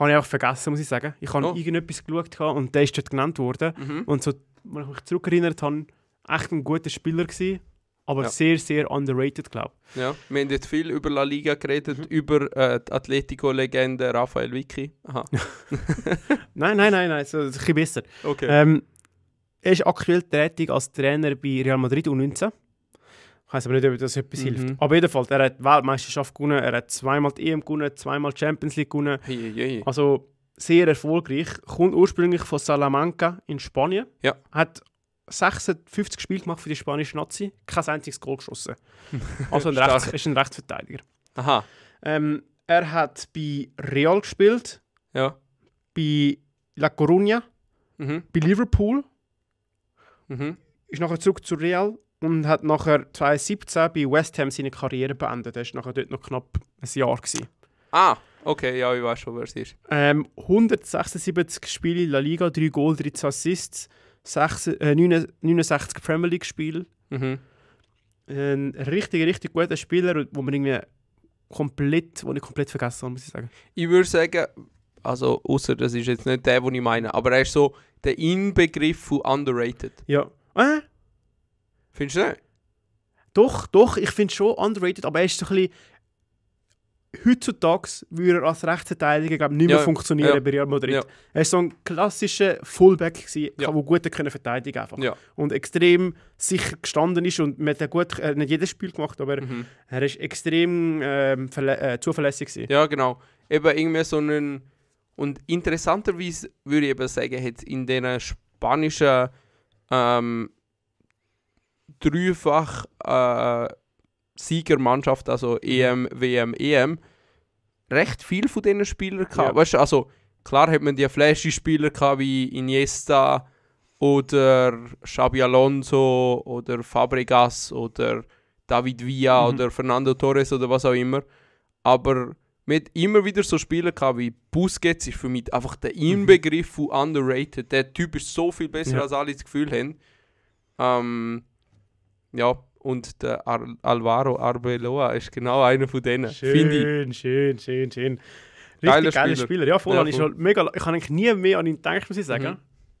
habe ich auch vergessen, muss ich sagen. Ich habe oh. irgendetwas geschaut und der ist dort genannt worden. Mhm. Und so, wenn ich mich zurückerinnert habe, echt ein guter Spieler gewesen aber ja. sehr, sehr underrated, glaube ich. Ja, wir haben jetzt viel über La Liga geredet, mhm. über äh, die Atletico-Legende Raphael Vicky. *laughs* nein, nein, nein, nein, so, das ist ein bisschen besser. Okay. Ähm, er ist aktuell tätig als Trainer bei Real Madrid U19. Ich weiß aber nicht, ob das etwas mhm. hilft. Aber jedenfalls, er hat die Weltmeisterschaft gewonnen, er hat zweimal die EM gewonnen, zweimal die Champions League gewonnen. Hey, hey, hey. Also sehr erfolgreich. Kommt ursprünglich von Salamanca in Spanien. Ja. Hat 56 Spiele gemacht für die spanische Nazi, kein einziges Goal geschossen. *laughs* Also ein Rechts, ist ein Rechtsverteidiger. Aha. Ähm, er hat bei Real gespielt, ja. bei La Coruña, mhm. bei Liverpool, mhm. ist nachher zurück zu Real und hat nachher 2017 bei West Ham seine Karriere beendet. Er war nachher dort noch knapp ein Jahr. Gewesen. Ah, okay, ja, ich weiß schon, wer es ist. Ähm, 176 Spiele in La Liga, 3 Goal, 13 Assists. 6, äh, 69 Premier League Spiel. Mhm. Ähm, ein richtig, richtig guter Spieler, wo man irgendwie komplett, wo ich komplett vergessen habe, muss ich sagen. Ich würde sagen, also außer das ist jetzt nicht der, den ich meine, aber er ist so der Inbegriff von underrated. Ja. Äh? Findest du nicht? Doch, doch, ich finde schon underrated, aber er ist so ein bisschen, heutzutage würde er als Rechtsverteidiger glaub, nicht mehr ja, funktionieren ja, bei Real Madrid. Ja. Er war so ein klassischer Fullback, gewesen, ja. der gut können verteidigen einfach. Und extrem sicher gestanden ist und man hat gut, äh, nicht jedes Spiel gemacht, aber mhm. er war extrem ähm, äh, zuverlässig. Gewesen. Ja, genau. Eben irgendwie so einen... Und interessanterweise würde ich eben sagen, hat in diesen spanischen ähm, dreifach... Äh, Siegermannschaft, also mhm. EM, WM, EM, recht viel von diesen Spielern gehabt. Ja. Weißt du, also klar hat man die Flashy-Spieler wie Iniesta oder Xabi Alonso oder Fabregas oder David Villa mhm. oder Fernando Torres oder was auch immer. Aber mit immer wieder so Spieler gehabt wie Busquets ist für mich einfach der mhm. Inbegriff von underrated. Der Typ ist so viel besser, ja. als alle das Gefühl haben. Ähm, ja, und der Ar Alvaro Arbeloa ist genau einer von denen. Schön, schön, schön, schön. Richtig geiler, Spieler. Spieler. Ja, voll. Ja, ich, halt habe eigentlich nie mehr an ihn gedacht, muss ich sagen.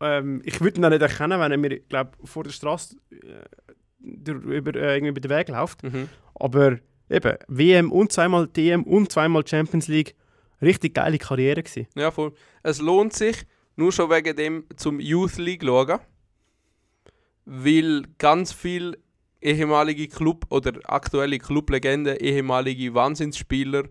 Mhm. Ähm, ich würde ihn auch nicht erkennen, wenn er mir glaub, vor der Straße äh, über, äh, irgendwie über den Weg läuft. Mhm. Aber eben, WM und zweimal DM und zweimal Champions League, richtig geile Karriere gewesen. Ja, voll. Es lohnt sich, nur schon wegen dem zum Youth League schauen. Weil ganz viel ehemalige Club- oder aktuelle Clublegende, ehemalige Wahnsinnsspieler,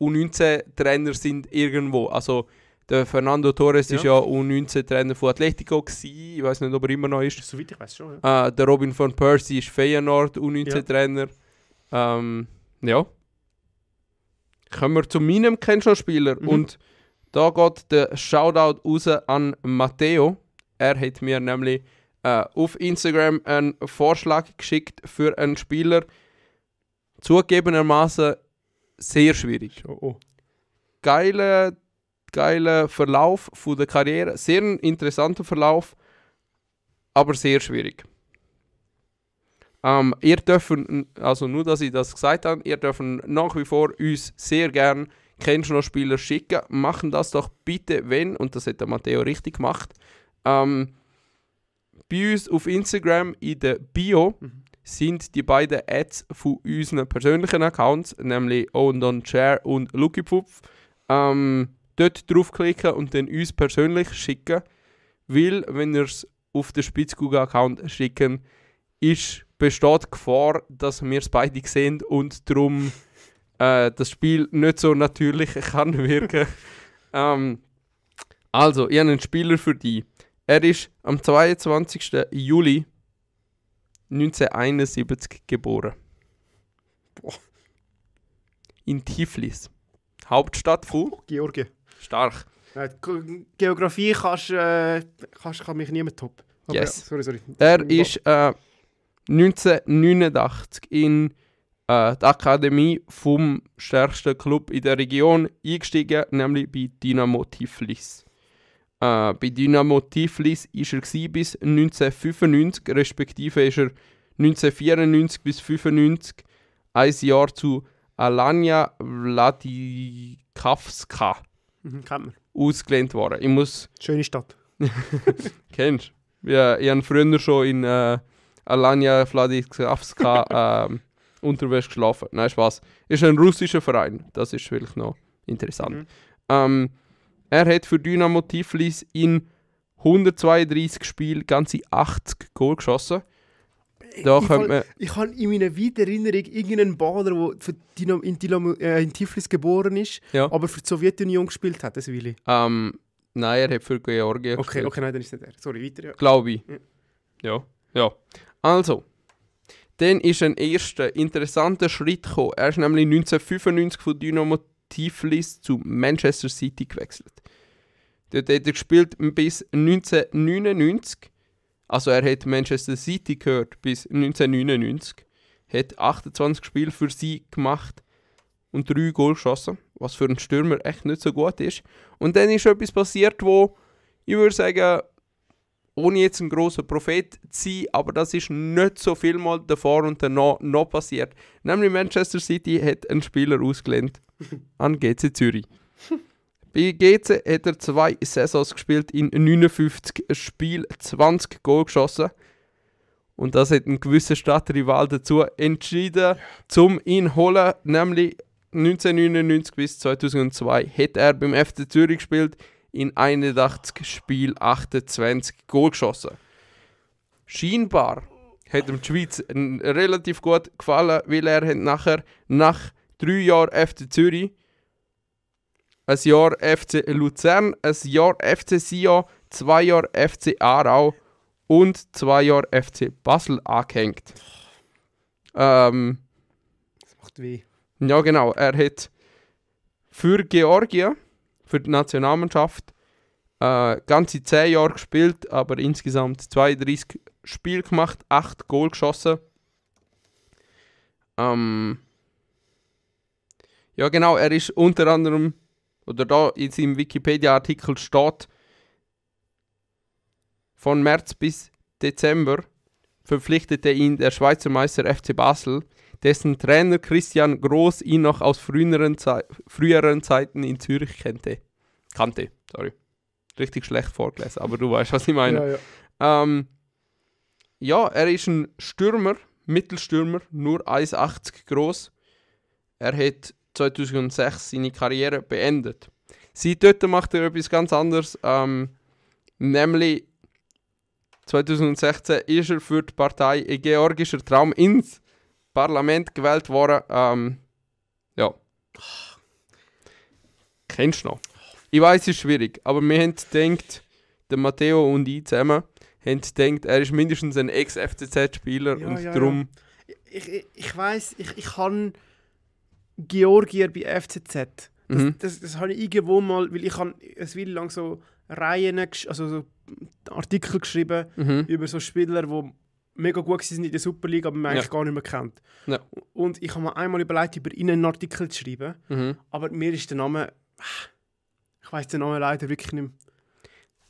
U19-Trainer sind irgendwo. Also der Fernando Torres ja. ist ja U19-Trainer von Atletico gewesen. Ich weiß nicht, ob er immer noch ist. Soweit ich weiß schon. Ja. Äh, der Robin von Percy ist Feyenoord U19-Trainer. Ja. Ähm, ja. Kommen wir zu meinem Kennschow-Spieler mhm. und da geht der Shoutout raus an Matteo. Er hat mir nämlich äh, auf Instagram einen Vorschlag geschickt für einen Spieler. Zugegebenermaßen sehr schwierig. Oh, oh. Geiler, geiler Verlauf von der Karriere, sehr interessanter Verlauf, aber sehr schwierig. Ähm, ihr dürft, also nur, dass ich das gesagt habe, ihr dürft nach wie vor uns sehr gern kennst Spieler schicken, machen das doch bitte, wenn, und das hat der Matteo richtig gemacht, ähm, bei uns auf Instagram in der Bio mhm. sind die beiden Ads von unseren persönlichen Accounts, nämlich Own Don't Share und Luckipupf. Ähm, dort draufklicken und dann uns persönlich schicken. Weil, wenn ihr es auf den Spitzkugel-Account schicken, ist, besteht die Gefahr, dass wir es beide sehen und darum äh, das Spiel nicht so natürlich *laughs* kann wirken. ähm, also, ich habe einen Spieler für dich. Er ist am 22. Juli 1971 geboren. Boah. In Tiflis. Hauptstadt von oh, Georgien. Stark. Geografie kannst, äh, kannst, kann mich niemand top. Aber yes. sorry, sorry. Er ist äh, 1989 in äh, die Akademie vom stärksten Club in der Region eingestiegen, nämlich bei Dynamo Tiflis. Äh, bei Dynamo Tiflis war er bis 1995, respektive ist er 1994 bis 1995 ein Jahr zu Alanya Vladikavska mhm, ausgelehnt worden. Ich muss Schöne Stadt. *laughs* Kennst du? Ja, ich habe früher schon in äh, Alania Vladikavska *laughs* äh, unterwegs geschlafen. Nein, Spaß. Ist ein russischer Verein. Das ist wirklich noch interessant. Mhm. Ähm, er hat für Dynamo Tiflis in 132 Spielen ganze 80 Goal geschossen. Da ich, ich habe in meiner Wiedererinnerung irgendeinen Baller, der in, Dynamo, äh, in Tiflis geboren ist, ja. aber für die Sowjetunion gespielt hat, das Willi. Ähm, nein, er hat für Georgien okay, gespielt. Okay, nein, dann ist nicht er. Sorry, weiter. Ja. Glaube ich. Ja. ja. Also, dann ist ein erster interessanter Schritt gekommen. Er ist nämlich 1995 von Dynamo Tiflis zu Manchester City gewechselt. Dort hat er gespielt bis 1999. Also er hat Manchester City gehört bis 1999. Hat 28 Spiele für sie gemacht und 3 Goal geschossen. Was für einen Stürmer echt nicht so gut ist. Und dann ist etwas passiert, wo ich würde sagen, ohne jetzt ein großer Prophet zu sein, aber das ist nicht so viel mal davor und danach noch passiert. Nämlich Manchester City hat einen Spieler ausgelehnt *laughs* an GC Zürich. *laughs* Bei GC hat er zwei Saisons gespielt, in 59 Spielen 20 Goal geschossen. Und das hat ein gewisser Stadtrival dazu entschieden, zum ihn holen. Nämlich 1999 bis 2002 hat er beim FC Zürich gespielt, in 81 Spielen 28 Goal geschossen. Scheinbar hat ihm die Schweiz relativ gut gefallen, weil er hat nachher nach drei Jahre FC Zürich, ein Jahr FC Luzern, ein Jahr FC Sion, zwei Jahre FC Aarau und zwei Jahre FC Basel angehängt. Ähm, das macht weh. Ja, genau. Er hat für Georgien, für die Nationalmannschaft, äh, ganze zehn Jahre gespielt, aber insgesamt 32 Spiele gemacht, 8 Goal geschossen. Ähm, ja, genau, er ist unter anderem, oder da in seinem Wikipedia-Artikel steht, von März bis Dezember verpflichtete ihn der Schweizer Meister FC Basel, dessen Trainer Christian Groß ihn noch aus früheren, Ze früheren Zeiten in Zürich kannte. Kannte, sorry. Richtig schlecht vorgelesen, aber du weißt, was ich meine. Ja, ja. Ähm, ja er ist ein Stürmer, Mittelstürmer, nur 1,80 groß. Er hat 2006 seine Karriere beendet. Seitdem macht er etwas ganz anderes, ähm, nämlich 2016 ist er für die Partei e Georgischer Traum ins Parlament gewählt worden. Ähm, ja. Kennst du noch? Ich weiß, es ist schwierig, aber wir haben gedacht, der Matteo und ich zusammen haben gedacht, er ist mindestens ein Ex-FCZ-Spieler ja, und ja, darum. Ja. Ich, ich, ich weiß, ich, ich kann. Georgier bei FCZ. Das, mhm. das, das habe ich irgendwo mal, weil ich habe es will lang so Reihen, also so Artikel geschrieben mhm. über so Spieler, die mega gut sind in der Superliga, aber man ja. eigentlich gar nicht mehr kennt. Ja. Und ich habe mir einmal überlegt, über ihn einen Artikel zu schreiben, mhm. aber mir ist der Name, ich weiß den Namen leider wirklich nicht mehr.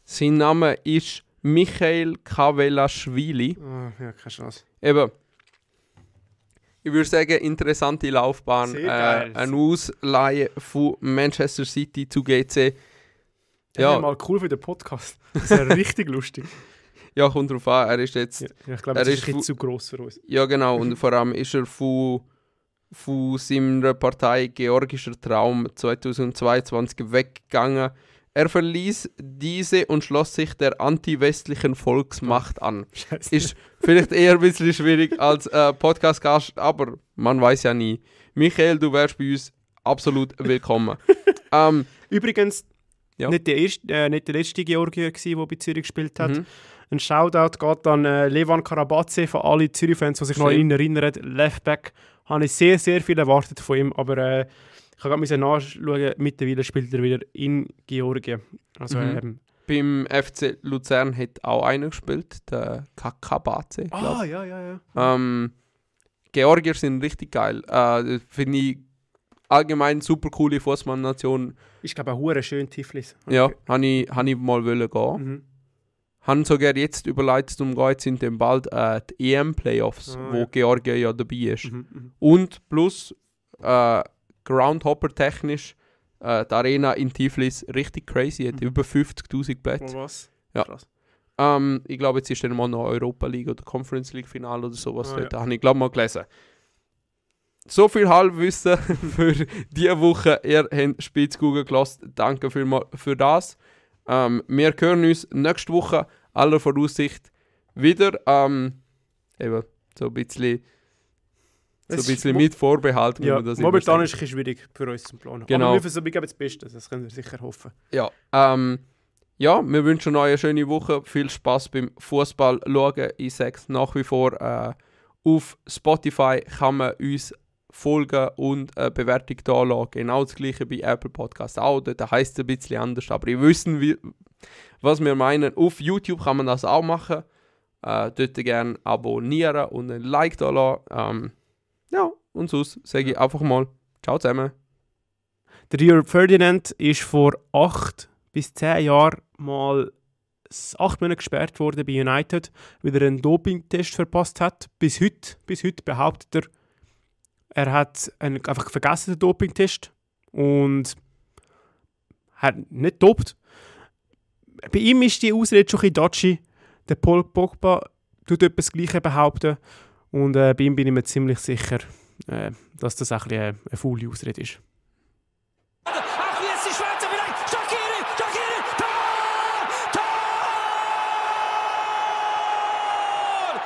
Sein Name ist Michael Kavelashvili. Oh, ah, ja, keine Chance. Eben, ich würde sagen, interessante Laufbahn. Sehr äh, geil. Äh, eine Ausleihe von Manchester City zu GC. Ja, ja mal cool für den Podcast. Das wäre *laughs* richtig lustig. Ja, kommt drauf an. Er ist jetzt. Ja, ich glaube, er ist, ist zu groß für uns. Ja, genau. Und *laughs* vor allem ist er von, von seiner Partei Georgischer Traum 2022 weggegangen er verließ diese und schloss sich der anti-westlichen Volksmacht an. *laughs* Scheiße. Ist vielleicht eher ein bisschen schwierig als äh, Podcast-Gast, aber man weiß ja nie. Michael, du wärst bei uns absolut willkommen. *laughs* ähm, Übrigens, ja. nicht, der erste, äh, nicht der letzte Georgier, der bei Zürich gespielt hat. Mhm. Ein Shoutout geht an äh, Levan Karabatze von alle Zürich-Fans, die sich Schön. noch erinnern. Leftback habe ich sehr, sehr viel erwartet von ihm, aber äh, ich kann gerade nachschauen, mittlerweile spielt er wieder in Georgien. Also, mhm. ähm, beim FC Luzern hat auch einer gespielt, der Kakabaze. Ah, ja, ja, ja. Ähm, Georgier sind richtig geil. Äh, Finde ich allgemein super coole Fußballnation. Ich glaube, auch schön Tiflis. Okay. Ja, habe ich, hab ich mal wollen gehen. Mhm. Haben sogar jetzt überlegt, um jetzt sind dann bald äh, die EM-Playoffs, ah, wo ja. Georgien ja dabei ist. Mhm, mhm. und plus, äh, Groundhopper-technisch. Äh, die Arena in Tiflis richtig crazy, hat mhm. über 50.000 Plätze. Oh, was? Ja. Krass. Ähm, ich glaube, jetzt ist dann mal noch Europa League oder Conference League Finale oder sowas. Ah, ja. Da habe ich, glaube mal gelesen. So viel Halbwissen *laughs* für diese Woche. Ihr habt Spitzkugel gelassen. Danke vielmals für das. Ähm, wir hören uns nächste Woche aller Voraussicht wieder. Ähm, eben, so ein bisschen das so ein bisschen mit Vorbehalt, wenn ja, man das Momentan ist es ein schwierig für uns zu planen. Genau. Aber wir versuchen geben das Beste, das können wir sicher hoffen. Ja, ähm, ja wir wünschen euch eine schöne Woche, viel Spass beim Fußball schauen. Ich sage nach wie vor, äh, auf Spotify kann man uns folgen und eine Bewertung da lassen. Genau das gleiche bei Apple Podcasts auch. Dort heisst es ein bisschen anders, aber ihr wisst, was wir meinen. Auf YouTube kann man das auch machen. Äh, dort gerne abonnieren und ein Like da lassen. Ähm, ja, und sonst sage ich einfach mal Ciao zusammen. Der Rio Ferdinand ist vor acht bis zehn Jahren mal acht Monate gesperrt worden bei United, weil er einen Dopingtest verpasst hat. Bis heute, bis heute behauptet er, er hat einen, einfach vergessen den Dopingtest und hat nicht dopt. Bei ihm ist die Ausrede schon ein bisschen dodgy. Der Paul Pogba tut etwas Gleiches behaupten. Und äh, bei ihm bin ich mir ziemlich sicher, äh, dass das ein bisschen eine, äh, eine faule Ausrede ist.